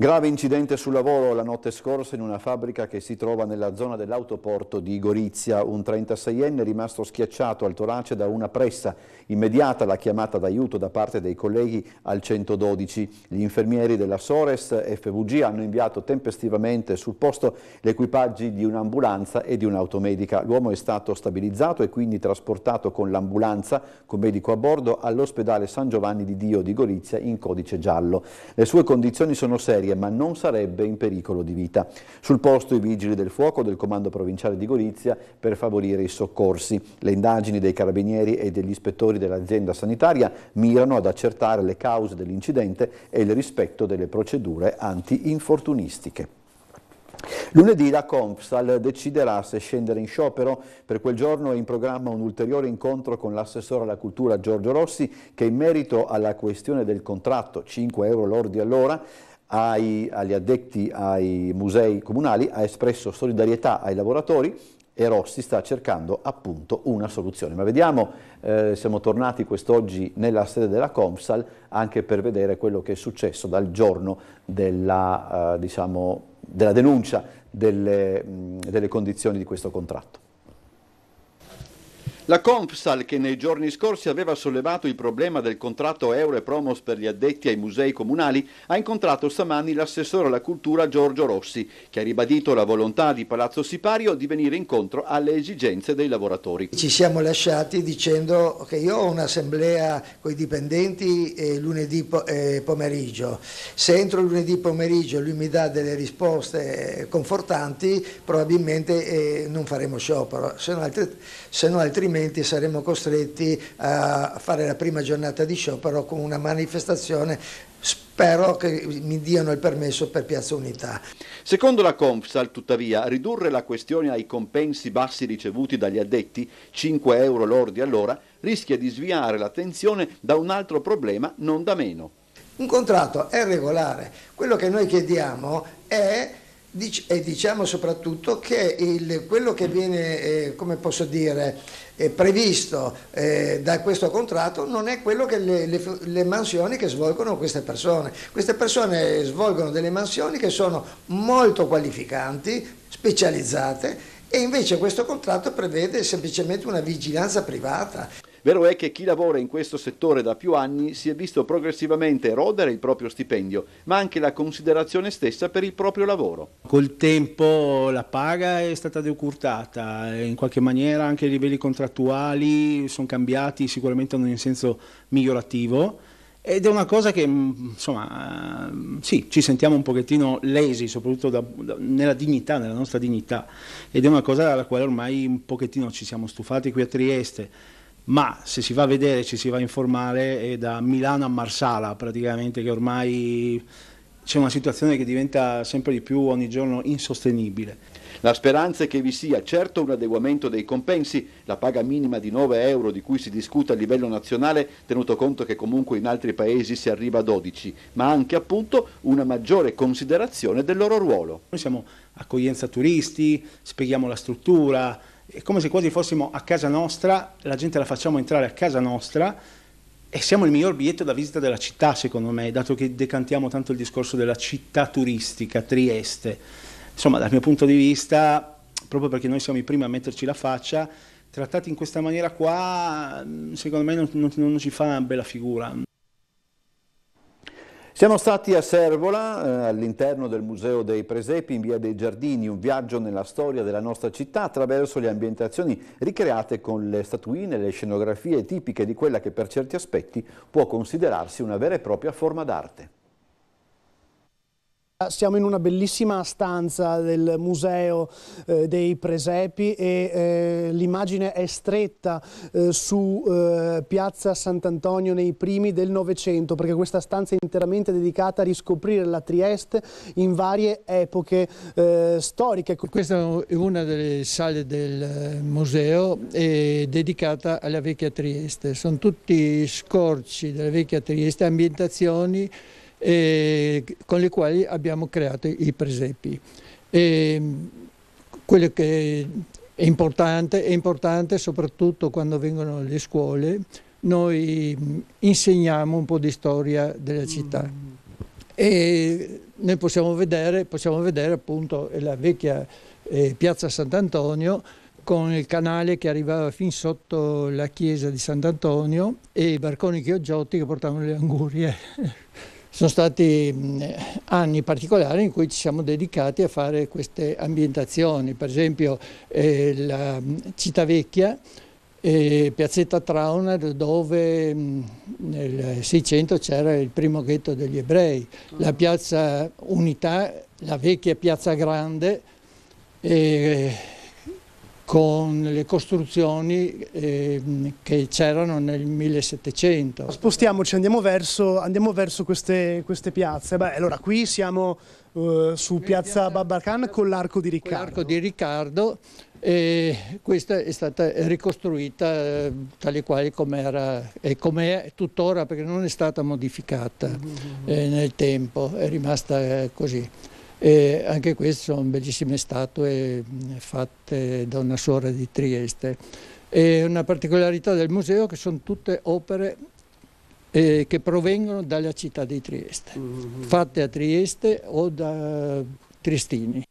Grave incidente sul lavoro la notte scorsa in una fabbrica che si trova nella zona dell'autoporto di Gorizia. Un 36enne è rimasto schiacciato al torace da una pressa. Immediata la chiamata d'aiuto da parte dei colleghi al 112. Gli infermieri della Sores FVG hanno inviato tempestivamente sul posto gli equipaggi di un'ambulanza e di un'automedica. L'uomo è stato stabilizzato e quindi trasportato con l'ambulanza con medico a bordo all'ospedale San Giovanni di Dio di Gorizia in codice giallo. Le sue condizioni sono serie serie, ma non sarebbe in pericolo di vita. Sul posto i vigili del fuoco del comando provinciale di Gorizia per favorire i soccorsi. Le indagini dei carabinieri e degli ispettori dell'azienda sanitaria mirano ad accertare le cause dell'incidente e il rispetto delle procedure anti-infortunistiche. Lunedì la Compsal deciderà se scendere in sciopero. Per quel giorno è in programma un ulteriore incontro con l'assessore alla cultura Giorgio Rossi che in merito alla questione del contratto 5 euro lordi all'ora ai, agli addetti ai musei comunali, ha espresso solidarietà ai lavoratori e Rossi sta cercando appunto una soluzione. Ma vediamo, eh, siamo tornati quest'oggi nella sede della Comsal anche per vedere quello che è successo dal giorno della, eh, diciamo, della denuncia delle, mh, delle condizioni di questo contratto. La Confsal, che nei giorni scorsi aveva sollevato il problema del contratto Euro e Promos per gli addetti ai musei comunali, ha incontrato stamani l'assessore alla cultura Giorgio Rossi, che ha ribadito la volontà di Palazzo Sipario di venire incontro alle esigenze dei lavoratori. Ci siamo lasciati dicendo che io ho un'assemblea con i dipendenti eh, lunedì eh, pomeriggio. Se entro lunedì pomeriggio lui mi dà delle risposte eh, confortanti, probabilmente non faremo sciopero, se no altrimenti altrimenti saremmo costretti a fare la prima giornata di sciopero con una manifestazione Spero che mi diano il permesso per Piazza Unità. Secondo la Confsal, tuttavia, ridurre la questione ai compensi bassi ricevuti dagli addetti, 5 euro lordi all'ora, rischia di sviare l'attenzione da un altro problema non da meno. Un contratto è regolare. Quello che noi chiediamo è e diciamo soprattutto che il, quello che viene, eh, come posso dire, eh, previsto eh, da questo contratto non è quello che le, le, le, mansioni che svolgono queste persone. Queste persone svolgono delle mansioni che sono molto qualificanti, specializzate e invece questo contratto prevede semplicemente una vigilanza privata. Vero è che chi lavora in questo settore da più anni si è visto progressivamente erodere il proprio stipendio, ma anche la considerazione stessa per il proprio lavoro. Col tempo la paga è stata decurtata, eh, in qualche maniera anche i livelli contrattuali sono cambiati sicuramente non in senso migliorativo. Ed è una cosa che, mm, insomma, mm, sì, ci sentiamo un pochettino lesi, soprattutto da, da, nella dignità, nella nostra dignità, ed è una cosa alla quale ormai un pochettino ci siamo stufati qui a Trieste ma se si va a vedere ci si va a informare è da Milano a Marsala praticamente che ormai c'è una situazione che diventa sempre di più ogni giorno insostenibile. La speranza è che vi sia certo un adeguamento dei compensi, la paga minima di 9 euro di cui si discute a livello nazionale, tenuto conto che comunque in altri paesi si arriva a 12, ma anche appunto una maggiore considerazione del loro ruolo. Noi siamo accoglienza turisti, spieghiamo la struttura, è come se quasi fossimo a casa nostra, la gente la facciamo entrare a casa nostra e siamo il miglior biglietto da visita della città, secondo me, dato che decantiamo tanto il discorso della città turistica, Trieste. Insomma, dal mio punto di vista, proprio perché noi siamo i primi a metterci la faccia, trattati in questa maniera qua, secondo me non, non, non ci fa una bella figura. Siamo stati a Servola, eh, all'interno del Museo dei Presepi, in via dei Giardini, un viaggio nella storia della nostra città attraverso le ambientazioni ricreate con le statuine e le scenografie tipiche di quella che per certi aspetti può considerarsi una vera e propria forma d'arte. Siamo in una bellissima stanza del Museo eh, dei Presepi e eh, l'immagine è stretta eh, su eh, Piazza Sant'Antonio nei primi del Novecento perché questa stanza è interamente dedicata a riscoprire la Trieste in varie epoche eh, storiche. Questa è una delle sale del eh, museo dedicata alla vecchia Trieste. Sono tutti scorci della vecchia Trieste, ambientazioni eh, con le quali abbiamo creato i presepi. E, quello che è importante, è importante soprattutto quando vengono le scuole, noi insegniamo un po' di storia della città. Mm. E noi possiamo vedere, possiamo vedere appunto la vecchia eh, piazza Sant'Antonio con il canale che arrivava fin sotto la chiesa di Sant'Antonio e i barconi chioggiotti che portavano le angurie. Sono stati mm, anni particolari in cui ci siamo dedicati a fare queste ambientazioni, per esempio eh, la mm, Città Vecchia, eh, Piazzetta Trauner dove mm, nel 600 c'era il primo ghetto degli ebrei, la piazza Unità, la vecchia piazza Grande, eh, con le costruzioni eh, che c'erano nel 1700. Spostiamoci, andiamo verso, andiamo verso queste, queste, piazze. Beh, allora, qui siamo eh, su piazza Babbacan con l'arco di Riccardo. L'arco di Riccardo, e questa è stata ricostruita eh, tale quale com'era e com'è tuttora perché non è stata modificata mm-hmm. eh, nel tempo, è rimasta eh, così. E anche queste sono bellissime statue fatte da una suora di Trieste. E una particolarità del museo è che sono tutte opere eh, che provengono dalla città di Trieste, mm-hmm. fatte a Trieste o da Triestini.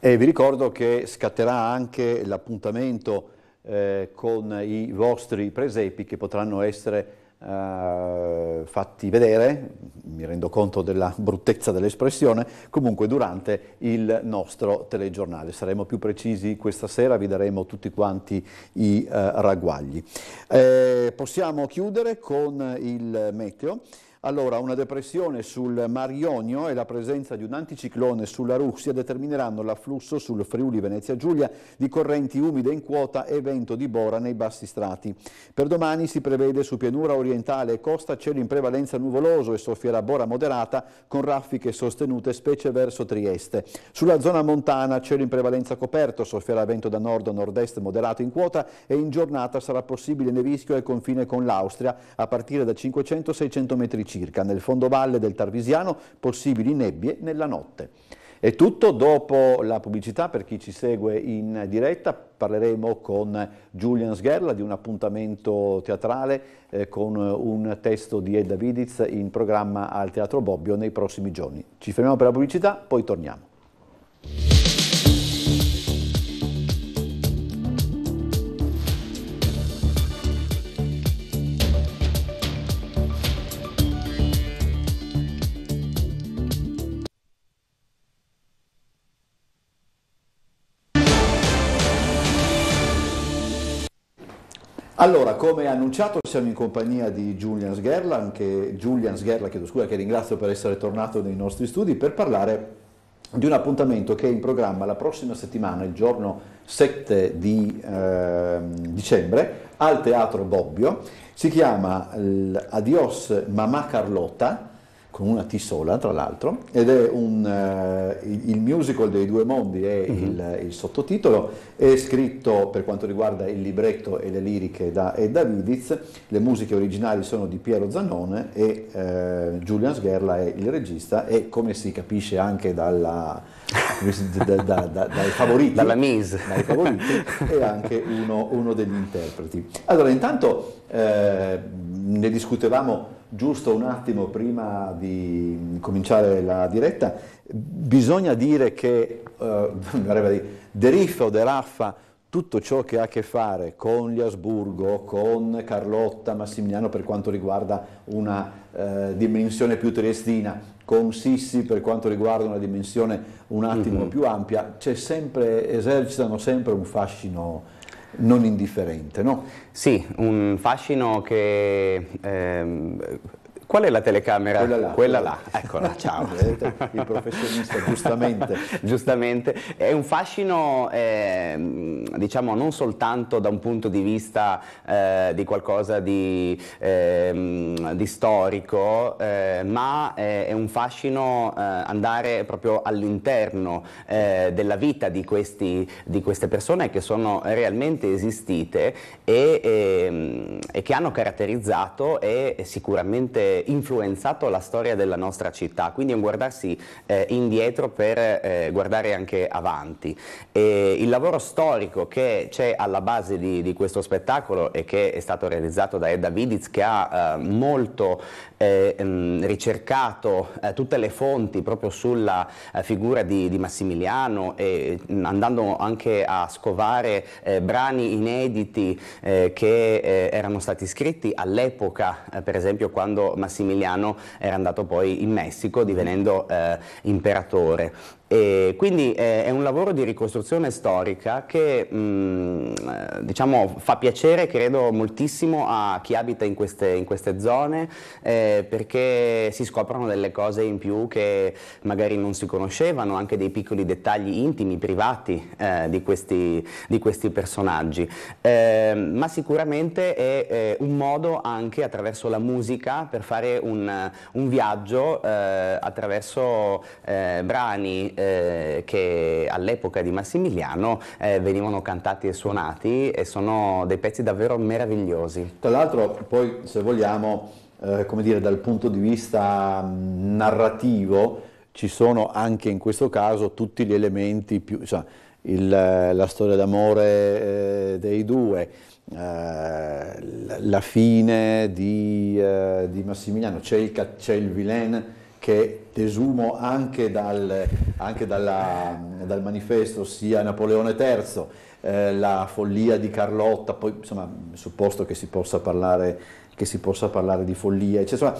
E vi ricordo che scatterà anche l'appuntamento eh, con i vostri presepi che potranno essere eh, fatti vedere, mi rendo conto della bruttezza dell'espressione, comunque durante il nostro telegiornale. Saremo più precisi questa sera, vi daremo tutti quanti i eh, ragguagli. Eh, possiamo chiudere con il meteo. Allora, una depressione sul Mar Ionio e la presenza di un anticiclone sulla Russia determineranno l'afflusso sul Friuli Venezia Giulia di correnti umide in quota e vento di bora nei bassi strati. Per domani si prevede su pianura orientale e costa cielo in prevalenza nuvoloso e soffierà bora moderata con raffiche sostenute specie verso Trieste. Sulla zona montana cielo in prevalenza coperto, soffierà vento da nord a nord-est moderato in quota e in giornata sarà possibile nevischio al confine con l'Austria a partire da 500-600 metri circa circa nel fondovalle del Tarvisiano, possibili nebbie nella notte. È tutto, dopo la pubblicità per chi ci segue in diretta parleremo con Julian Sgherla di un appuntamento teatrale eh, con un testo di Edda Vidiz in programma al Teatro Bobbio nei prossimi giorni. Ci fermiamo per la pubblicità, poi torniamo. Allora, come annunciato siamo in compagnia di Julian Sgerla, che, Julian Sgerla chiedo scusa, che ringrazio per essere tornato nei nostri studi, per parlare di un appuntamento che è in programma la prossima settimana, il giorno 7 di eh, dicembre, al Teatro Bobbio. Si chiama Adios Mamà Carlotta, con una T sola tra l'altro, ed è un, uh, il musical dei due mondi, è mm-hmm. il, il, sottotitolo, è scritto per quanto riguarda il libretto e le liriche da Edda Vidiz, le musiche originali sono di Piero Zanone e uh, Julian Sgherla è il regista e come si capisce anche dalla, da, da, da, dai favoriti, dai favoriti è anche uno, uno, degli interpreti. Allora intanto eh, ne discutevamo giusto un attimo prima di cominciare la diretta, bisogna dire che eh, De o deraffa tutto ciò che ha a che fare con gli Asburgo, con Carlotta, Massimiliano per quanto riguarda una eh, dimensione più triestina, con Sissi per quanto riguarda una dimensione un attimo mm -hmm. più ampia, sempre, esercitano sempre un fascino non indifferente, no? Sì, un fascino che eh, Qual è la telecamera? Quella là. Quella là. Eccola, ciao. Il professionista, giustamente. giustamente. È un fascino, eh, diciamo, non soltanto da un punto di vista eh, di qualcosa di, eh, di storico, eh, ma è un fascino eh, andare proprio all'interno eh, della vita di, questi, di, queste persone che sono realmente esistite e, ehm, e che hanno caratterizzato e sicuramente eh, influenzato la storia della nostra città, quindi è un guardarsi eh, indietro per eh, guardare anche avanti. E il lavoro storico che c'è alla base di, di, questo spettacolo e che è stato realizzato da Edda Vidiz che ha eh, molto mh, eh, mm, ricercato eh, tutte le fonti proprio sulla figura di, di Massimiliano e mh, mm, andando anche a scovare brani inediti che erano stati scritti all'epoca, per esempio quando Massimiliano Massimiliano era andato poi in Messico divenendo eh, imperatore e quindi eh, è un lavoro di ricostruzione storica che mh, mm, eh, diciamo, fa piacere, credo, moltissimo a chi abita in queste, in queste zone eh, perché si scoprono delle cose in più che magari non si conoscevano, anche dei piccoli dettagli intimi, privati eh, di, questi, di, questi, personaggi. Eh, ma sicuramente è, è, eh, un modo anche attraverso la musica per fare un, un viaggio attraverso brani, eh, che all'epoca di Massimiliano eh, venivano cantati e suonati e sono dei pezzi davvero meravigliosi. Tra l'altro poi se vogliamo, eh, come dire, dal punto di vista mm, narrativo ci sono anche in questo caso tutti gli elementi più... Cioè, il, la storia d'amore eh, dei due, eh, la, la fine di, eh, di Massimiliano, c'è il, c'è il vilain che desumo anche, dal, anche dalla, dal manifesto sia Napoleone III, eh, la follia di Carlotta, poi insomma supposto che si possa parlare, si possa parlare di follia, cioè, insomma,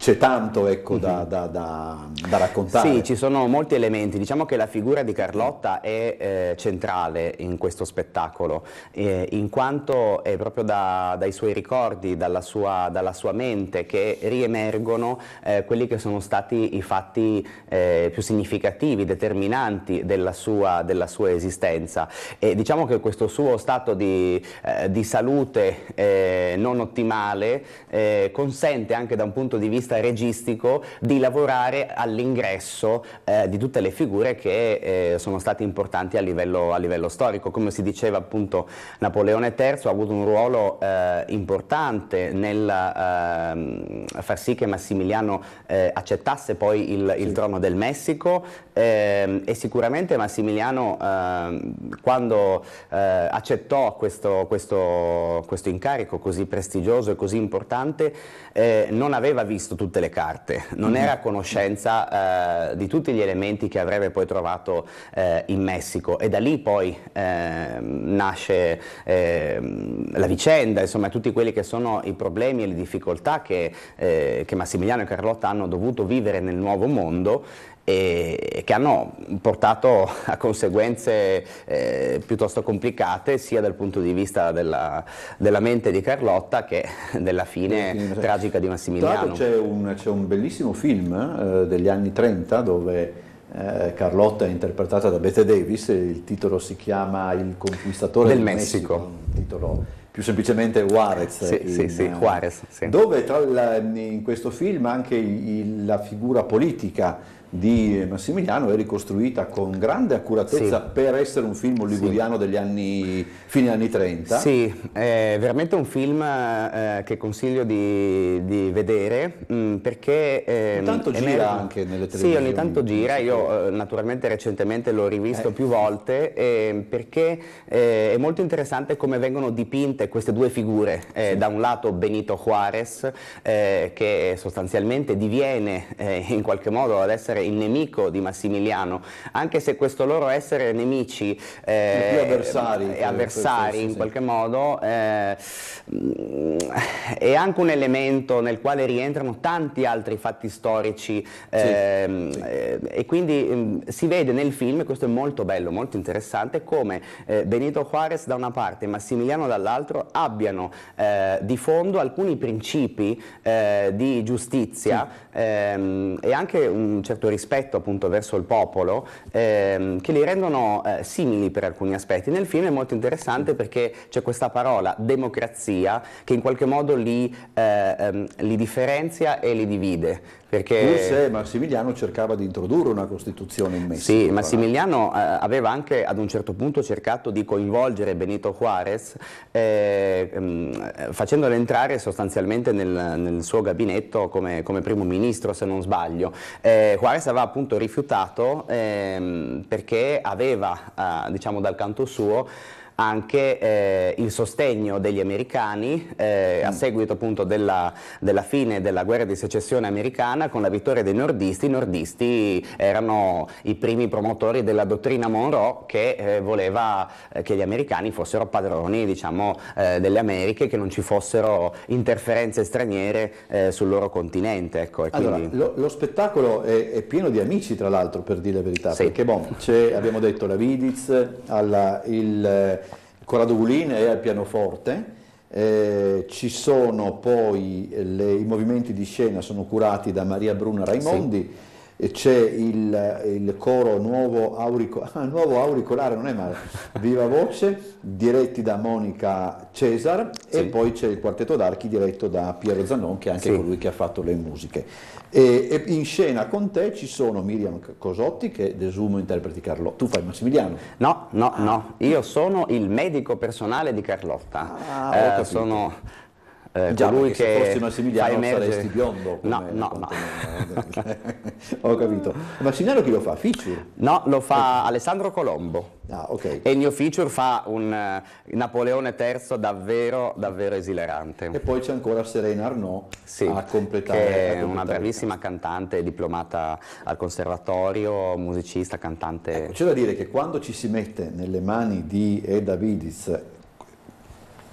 c'è tanto ecco, da, mhm. da, da, da, raccontare. Sì, ci sono molti elementi. Diciamo che la figura di Carlotta è eh, centrale in questo spettacolo, eh, in quanto è proprio dai suoi ricordi, dalla sua, dalla sua mente che riemergono eh, quelli che sono stati i fatti eh, più significativi, determinanti della sua, della sua, esistenza. E diciamo che questo suo stato di, eh, di salute eh, non ottimale consente anche da un punto di vista vista registico di lavorare all'ingresso eh, di tutte le figure che eh, sono state importanti a livello, a livello, storico. Come si diceva appunto Napoleone III ha avuto un ruolo eh, importante nel ehm, far sì che Massimiliano eh, accettasse poi il, il sì. trono del Messico ehm, e sicuramente Massimiliano ehm, quando eh, accettò questo, questo, questo incarico così prestigioso e così importante eh, non aveva visto tutte le carte, non era a conoscenza eh, di tutti gli elementi che avrebbe poi trovato eh, in Messico e da lì poi ehm, nasce ehm, la vicenda, insomma tutti quelli che sono i problemi e le difficoltà che, eh, che Massimiliano e Carlotta hanno dovuto vivere nel nuovo mondo e che hanno portato a conseguenze eh, piuttosto complicate sia dal punto di vista della, della mente di Carlotta che della fine sì, tragica di Massimiliano. C'è un, c'è un, bellissimo film eh, degli anni 30 dove eh, Carlotta è interpretata da Bette Davis, il titolo si chiama Il conquistatore del, del Messico. Messico, titolo più semplicemente Juarez. Sì, in, sì, sì, uh, Juarez dove la, in questo film anche il, la figura politica di Massimiliano è ricostruita con grande accuratezza sì. per essere un film hollywoodiano sì. degli anni, fine anni 30. Sì, è veramente un film eh, che consiglio di, di vedere mh, mm, perché... Eh, ogni tanto gira nel... anche nelle televisioni. Sì, ogni tanto gira, io eh, naturalmente recentemente l'ho rivisto eh. più volte ehm, perché eh, è molto interessante come vengono dipinte queste due figure, eh, sì. da un lato Benito Juarez che sostanzialmente diviene in qualche modo ad essere essere il nemico di Massimiliano, anche se questo loro essere nemici eh, avversari, eh, avversari senso, in qualche modo eh, è anche un elemento nel quale rientrano tanti altri fatti storici sì, ehm, sì. Eh, e quindi mm, si vede nel film, questo è molto bello, molto interessante, come eh, Benito Juarez da una parte e Massimiliano dall'altro abbiano eh, di fondo alcuni principi di giustizia ehm, e anche un certo rispetto appunto verso il popolo ehm, che li rendono eh, simili per alcuni aspetti. Nel film è molto interessante perché c'è questa parola democrazia che in qualche modo li, eh, ehm, li differenzia e li divide perché... Pur Massimiliano cercava di introdurre una Costituzione in Messico. Sì, Massimiliano eh, aveva anche ad un certo punto cercato di coinvolgere Benito Juarez eh, mm, facendolo entrare sostanzialmente nel, nel suo gabinetto come, come, primo ministro, se non sbaglio. Eh, Juarez aveva appunto rifiutato ehm, perché aveva, eh, diciamo dal canto suo, anche eh, il sostegno degli americani eh, a mm. seguito appunto della, della, fine della guerra di secessione americana con la vittoria dei nordisti. I nordisti erano i primi promotori della dottrina Monroe che eh, voleva eh, che gli americani fossero padroni diciamo, eh, delle Americhe, che non ci fossero interferenze straniere eh, sul loro continente. Ecco, allora, quindi... lo, lo, spettacolo è, è, pieno di amici tra l'altro per dire la verità, sì. perché bon, abbiamo detto la Vidiz, alla, il, Corrado Gulin è al pianoforte, eh, ci sono poi le, i movimenti di scena sono curati da Maria Bruna Raimondi. Sì c'è il, il, coro nuovo, aurico, ah, nuovo, Auricolare, non è male, Viva Voce, diretti da Monica Cesar sì. e poi c'è il quartetto d'archi diretto da Piero Zannon che è anche sì. colui che ha fatto le musiche. E, e, in scena con te ci sono Miriam Cosotti che desumo interpreti Carlotta. Tu fai Massimiliano? No, no, no. Io sono il medico personale di Carlotta. Ah, eh, sono eh, Già, colui che se fossi Massimiliano emergere... saresti biondo. No, no, no. Eh. Ho capito. Massimiliano chi lo fa? Feature? No, lo fa okay. Alessandro Colombo. Ah, okay. E il mio feature fa un uh, Napoleone III davvero, davvero esilerante. E poi c'è ancora Serena Arnaud sì, a completare. Che è una bravissima cantante, diplomata al conservatorio, musicista, cantante. Ecco, c'è da dire che quando ci si mette nelle mani di Eda Vidiz,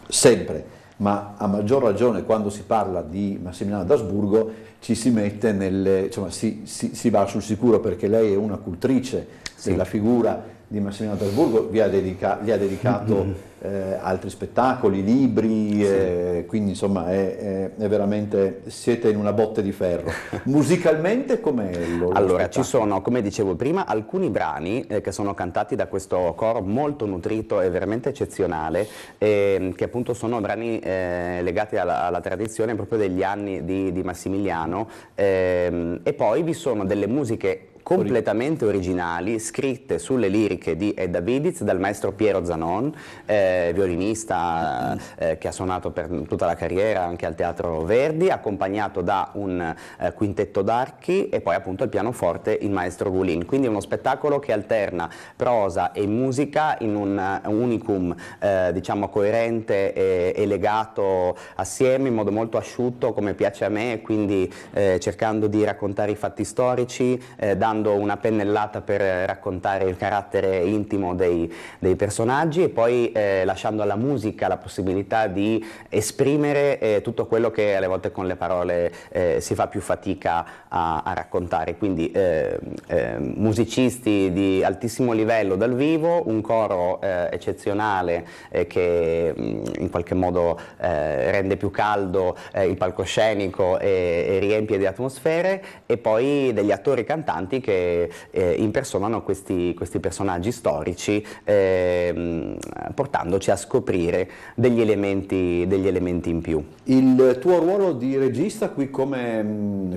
sempre ma a maggior ragione quando si parla di Massimiliano d'Asburgo ci si mette nelle, insomma, si, si, si, va sul sicuro perché lei è una cultrice sì. della figura di Massimiliano Terburgo vi ha, dedica ha dedicato mm-hmm. eh, altri spettacoli, libri, sì. eh, quindi insomma è, è, è, veramente siete in una botte di ferro. Musicalmente com'è lo Allora spettacolo? ci sono, come dicevo prima, alcuni brani eh, che sono cantati da questo coro molto nutrito e veramente eccezionale, ehm, che appunto sono brani eh, legati alla, alla, tradizione proprio degli anni di, di Massimiliano ehm, e poi vi sono delle musiche completamente originali scritte sulle liriche di Edda Vidiz dal maestro Piero Zanon, eh, violinista eh, eh, che ha suonato per tutta la carriera anche al Teatro Verdi, accompagnato da un eh, quintetto d'archi e poi appunto al pianoforte il maestro Gulin. Quindi uno spettacolo che alterna prosa e musica in un eh, unicum eh, diciamo coerente e, e, legato assieme in modo molto asciutto come piace a me, quindi cercando di raccontare i fatti storici, dando dando una pennellata per raccontare il carattere intimo dei, dei personaggi e poi eh, lasciando alla musica la possibilità di esprimere eh, tutto quello che alle volte con le parole eh, si fa più fatica a, a raccontare. Quindi eh, eh, musicisti di altissimo livello dal vivo, un coro eh, eccezionale che mm, in qualche modo rende più caldo il palcoscenico e, e riempie di atmosfere e poi degli attori cantanti che che eh, impersonano questi, questi, personaggi storici eh, portandoci a scoprire degli elementi, degli elementi, in più. Il tuo ruolo di regista qui come, mm,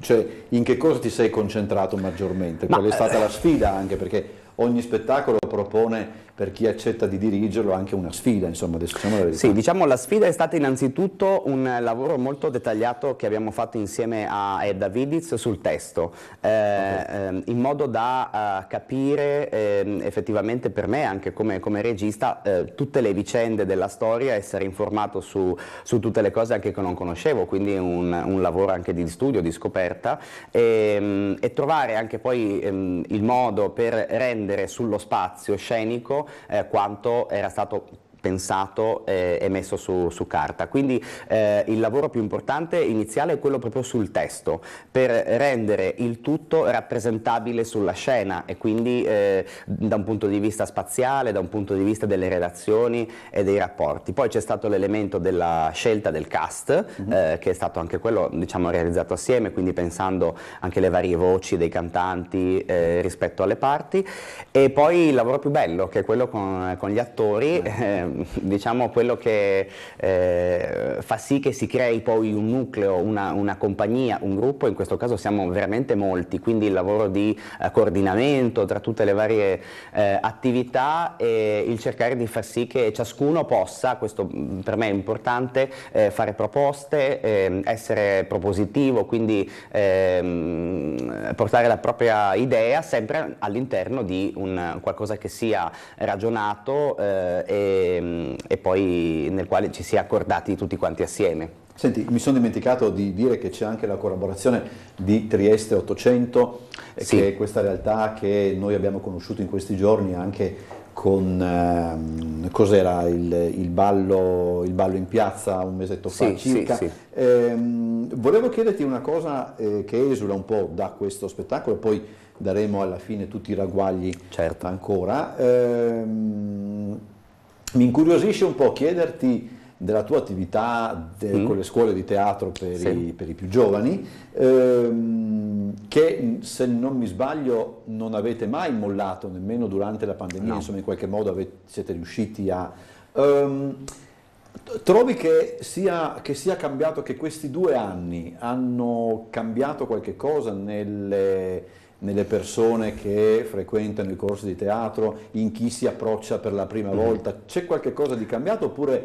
cioè, in che cosa ti sei concentrato maggiormente? Ma, Qual è stata eh, la sfida anche perché ogni spettacolo propone per chi accetta di dirigerlo anche una sfida, insomma, adesso diciamo la verità. Sì, diciamo la sfida è stata innanzitutto un lavoro molto dettagliato che abbiamo fatto insieme a Edda Vidiz sul testo, eh, okay. eh, in modo da uh, capire eh, effettivamente per me, anche come, come regista, eh, tutte le vicende della storia, essere informato su, su, tutte le cose anche che non conoscevo, quindi un, un lavoro anche di studio, di scoperta, ehm, e, trovare anche poi ehm, il modo per rendere sullo spazio scenico eh, quanto era stato pensato eh, e, messo su, su, carta. Quindi eh, il lavoro più importante iniziale è quello proprio sul testo, per rendere il tutto rappresentabile sulla scena e quindi eh, da un punto di vista spaziale, da un punto di vista delle relazioni e dei rapporti. Poi c'è stato l'elemento della scelta del cast, mm-hmm. eh, mhm. che è stato anche quello diciamo, realizzato assieme, quindi pensando anche alle varie voci dei cantanti eh, rispetto alle parti. E poi il lavoro più bello, che è quello con, con gli attori. Mm-hmm diciamo quello che eh, fa sì che si crei poi un nucleo, una, una, compagnia, un gruppo, in questo caso siamo veramente molti, quindi il lavoro di eh, coordinamento tra tutte le varie eh, attività e il cercare di far sì che ciascuno possa, questo mm, per me è importante, eh, fare proposte, ehm, essere propositivo, quindi ehm, portare la propria idea sempre all'interno di un, qualcosa che sia ragionato eh, e Ehm, e, poi nel quale ci si è accordati tutti quanti assieme. Senti, mi sono dimenticato di dire che c'è anche la collaborazione di Trieste 800, eh, sì. che è questa realtà che noi abbiamo conosciuto in questi giorni anche con ehm, cos'era il, il, ballo, il, ballo, in piazza un mesetto fa sì, circa. Sì, ehm, volevo chiederti una cosa eh, che esula un po' da questo spettacolo, poi daremo alla fine tutti i ragguagli certo. ancora. Ehm, mi incuriosisce un po' chiederti della tua attività de, mm. con le scuole di teatro per, sì. i, per i, più giovani, ehm, che se non mi sbaglio non avete mai mollato, nemmeno durante la pandemia, no. insomma in qualche modo avete, siete riusciti a... Ehm, trovi che sia, che sia, cambiato, che questi due anni hanno cambiato qualche cosa nelle nelle persone che frequentano i corsi di teatro, in chi si approccia per la prima mhm. volta? C'è qualche cosa di cambiato oppure,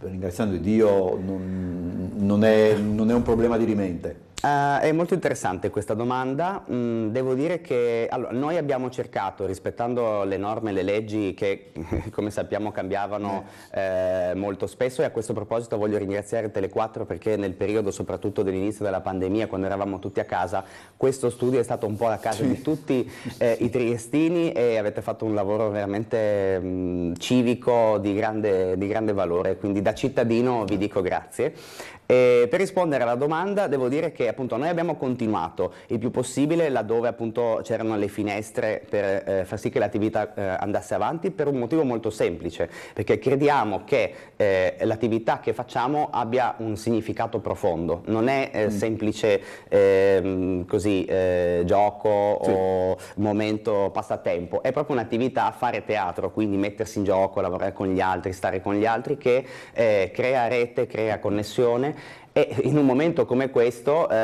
ringraziando Dio, non, non, è, non è un problema di rimente? Uh, è molto interessante questa domanda. Mm, devo dire che allora, noi abbiamo cercato, rispettando le norme, e le leggi che come sappiamo cambiavano eh, molto spesso e a questo proposito voglio ringraziare Tele4 perché nel periodo soprattutto dell'inizio della pandemia, quando eravamo tutti a casa, questo studio è stato un po' la casa sì. di tutti eh, i triestini e avete fatto un lavoro veramente mh, mm, civico di grande, di grande valore, quindi da cittadino vi dico grazie. E per rispondere alla domanda devo dire che appunto noi abbiamo continuato il più possibile laddove appunto c'erano le finestre per eh, far sì che l'attività eh, andasse avanti per un motivo molto semplice, perché crediamo che eh, l'attività che facciamo abbia un significato profondo, non è eh, mm. semplice ehm, così eh, gioco sì. o momento passatempo, è proprio un'attività a fare teatro, quindi mettersi in gioco, lavorare con gli altri, stare con gli altri che eh, crea rete, crea connessione e in un momento come questo eh,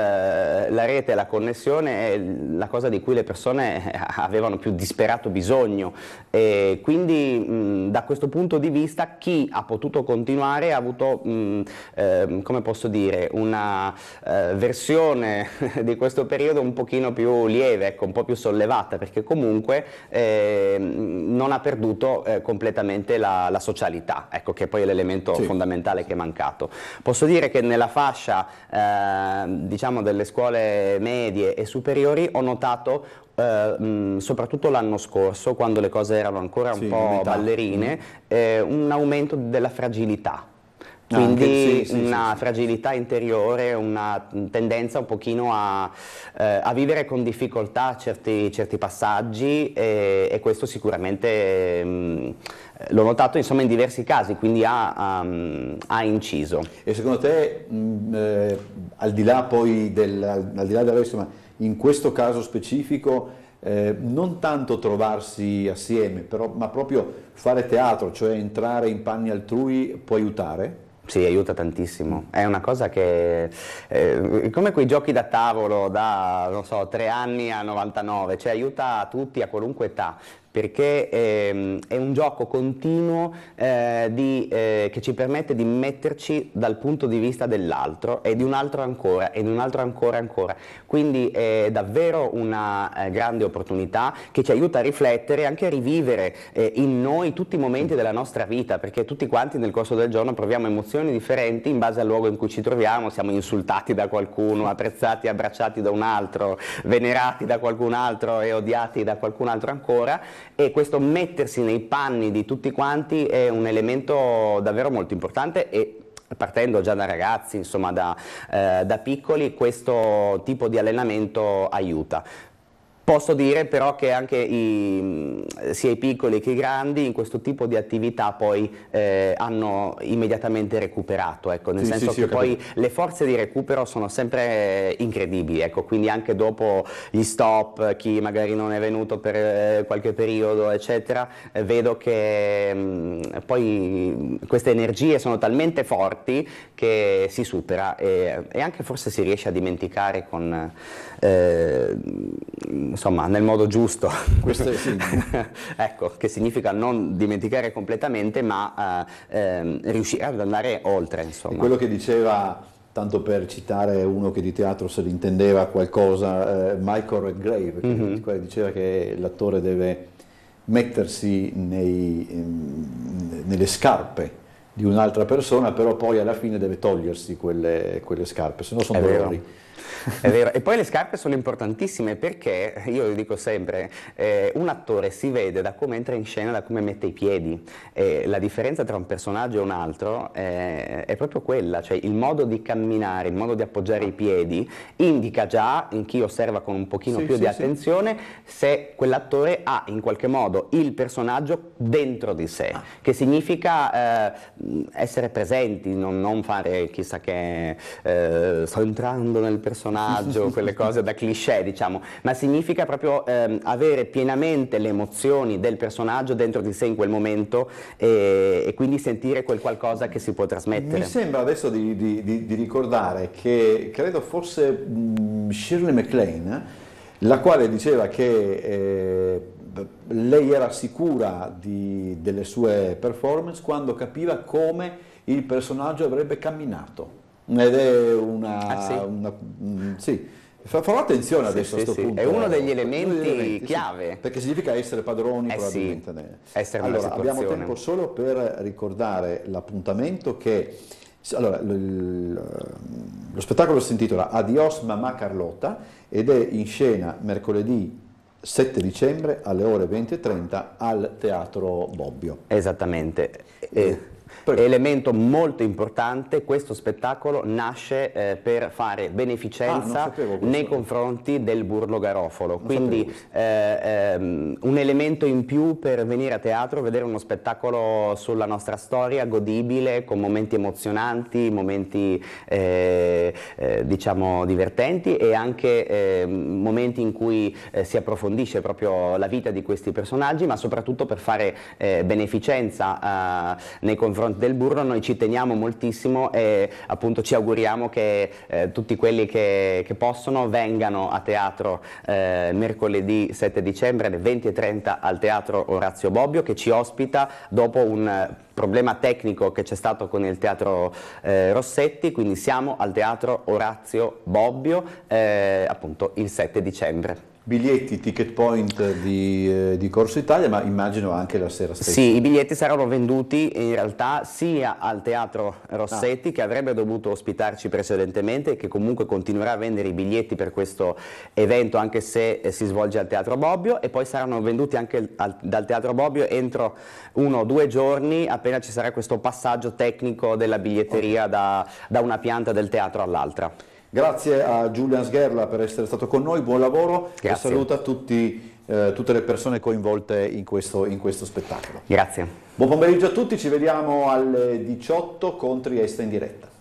la rete e la connessione è la cosa di cui le persone eh, avevano più disperato bisogno. E quindi mh, da questo punto di vista chi ha potuto continuare ha avuto, mh, eh, come posso dire, una eh, versione di questo periodo un pochino più lieve, ecco, un po' più sollevata, perché comunque ehm, non ha perduto eh, completamente la, la, socialità, ecco, che poi è l'elemento sì. fondamentale che è mancato. Posso dire che nella fase fascia eh, diciamo delle scuole medie e superiori ho notato Uh, mh, soprattutto l'anno scorso, quando le cose erano ancora un sì, po' ballerine, eh, un aumento della fragilità. Quindi Anche, sì, una sì, fragilità interiore, una tendenza un pochino a, eh, a vivere con difficoltà certi, certi passaggi e, e questo sicuramente... Mh, l'ho notato insomma in diversi casi, quindi ha, um, ha inciso. E secondo te, mh, mm, eh, al di là poi del, al, di là della ma in questo caso specifico, eh, non tanto trovarsi assieme, però, ma proprio fare teatro, cioè entrare in panni altrui, può aiutare? Sì, aiuta tantissimo. È una cosa che. Eh, come quei giochi da tavolo da, non so, 3 anni a 99, cioè aiuta a tutti, a qualunque età perché ehm, è un gioco continuo eh, di, eh, che ci permette di metterci dal punto di vista dell'altro e di un altro ancora e di un altro ancora ancora. Quindi è davvero una eh, grande opportunità che ci aiuta a riflettere e anche a rivivere eh, in noi tutti i momenti della nostra vita, perché tutti quanti nel corso del giorno proviamo emozioni differenti in base al luogo in cui ci troviamo, siamo insultati da qualcuno, apprezzati, abbracciati da un altro, venerati da qualcun altro e odiati da qualcun altro ancora e questo mettersi nei panni di tutti quanti è un elemento davvero molto importante e partendo già da ragazzi, insomma da, eh, da piccoli, questo tipo di allenamento aiuta. Posso dire però che anche i, sia i piccoli che i grandi in questo tipo di attività poi eh, hanno immediatamente recuperato, ecco, nel sì, senso sì, che sì, poi capito. le forze di recupero sono sempre eh, incredibili, ecco, quindi anche dopo gli stop, chi magari non è venuto per eh, qualche periodo, eccetera, eh, vedo che mh, poi queste energie sono talmente forti che si supera e, e anche forse si riesce a dimenticare con eh, insomma, nel modo giusto. Questo è sì. ecco, che significa non dimenticare completamente, ma eh, ehm, riuscire ad andare oltre. Insomma. quello che diceva, tanto per citare uno che di teatro se l'intendeva qualcosa, eh, Michael Redgrave, mm -hmm. diceva che l'attore deve mettersi nei, ehm, nelle scarpe di un'altra persona, però poi alla fine deve togliersi quelle, quelle scarpe, se no sono dolori. È vero, e poi le scarpe sono importantissime perché, io lo dico sempre, eh, un attore si vede da come entra in scena, da come mette i piedi. Eh, la differenza tra un personaggio e un altro eh, è proprio quella, cioè il modo di camminare, il modo di appoggiare i piedi indica già in chi osserva con un pochino sì, più sì, di attenzione sì. se quell'attore ha in qualche modo il personaggio dentro di sé, ah. che significa eh, essere presenti, non, non, fare chissà che eh, sto entrando nel personaggio personaggio, quelle cose da cliché diciamo, ma significa proprio ehm, avere pienamente le emozioni del personaggio dentro di sé in quel momento e, e quindi sentire quel qualcosa che si può trasmettere. Mi sembra adesso di, di, di, di ricordare che credo fosse mm, Shirley MacLaine, la quale diceva che... Eh, lei era sicura di, delle sue performance quando capiva come il personaggio avrebbe camminato. Ed è una... Ah, sì. Una, mm, sì. Farò attenzione adesso sì, a questo sì, punto. È uno eh. degli elementi, degli elementi chiave. Sì, perché significa essere padroni eh probabilmente. Sì, essere allora, abbiamo tempo solo per ricordare l'appuntamento che... Allora, lo spettacolo si intitola Adios Mamma Carlotta ed è in scena mercoledì 7 dicembre alle ore 20.30 al Teatro Bobbio. Esattamente. Eh. E elemento molto importante, questo spettacolo nasce eh, per fare beneficenza ah, nei confronti del Burlo Garofalo, non quindi eh, ehm, un elemento in più per venire a teatro, vedere uno spettacolo sulla nostra storia, godibile, con momenti emozionanti, momenti eh, eh diciamo divertenti e anche ehm, momenti in cui eh, si approfondisce proprio la vita di questi personaggi, ma soprattutto per fare eh, beneficenza nei confronti fronte del burro noi ci teniamo moltissimo e appunto ci auguriamo che eh, tutti quelli che, che, possono vengano a teatro eh, mercoledì 7 dicembre alle 20.30 al teatro Orazio Bobbio che ci ospita dopo un problema tecnico che c'è stato con il teatro eh, Rossetti, quindi siamo al teatro Orazio Bobbio eh, appunto il 7 dicembre biglietti ticket point di, eh, di, Corso Italia, ma immagino anche la sera stessa. Sì, i biglietti saranno venduti in realtà sia al Teatro Rossetti, ah. che avrebbe dovuto ospitarci precedentemente e che comunque continuerà a vendere i biglietti per questo evento, anche se eh, si svolge al Teatro Bobbio, e poi saranno venduti anche al, dal Teatro Bobbio entro uno o due giorni, appena ci sarà questo passaggio tecnico della biglietteria okay. da, da una pianta del teatro all'altra. Grazie a Julian Sgherla per essere stato con noi, buon lavoro Grazie. e saluta tutti, eh, tutte le persone coinvolte in questo, in questo spettacolo. Grazie. Buon pomeriggio a tutti, ci vediamo alle 18 con Trieste in diretta.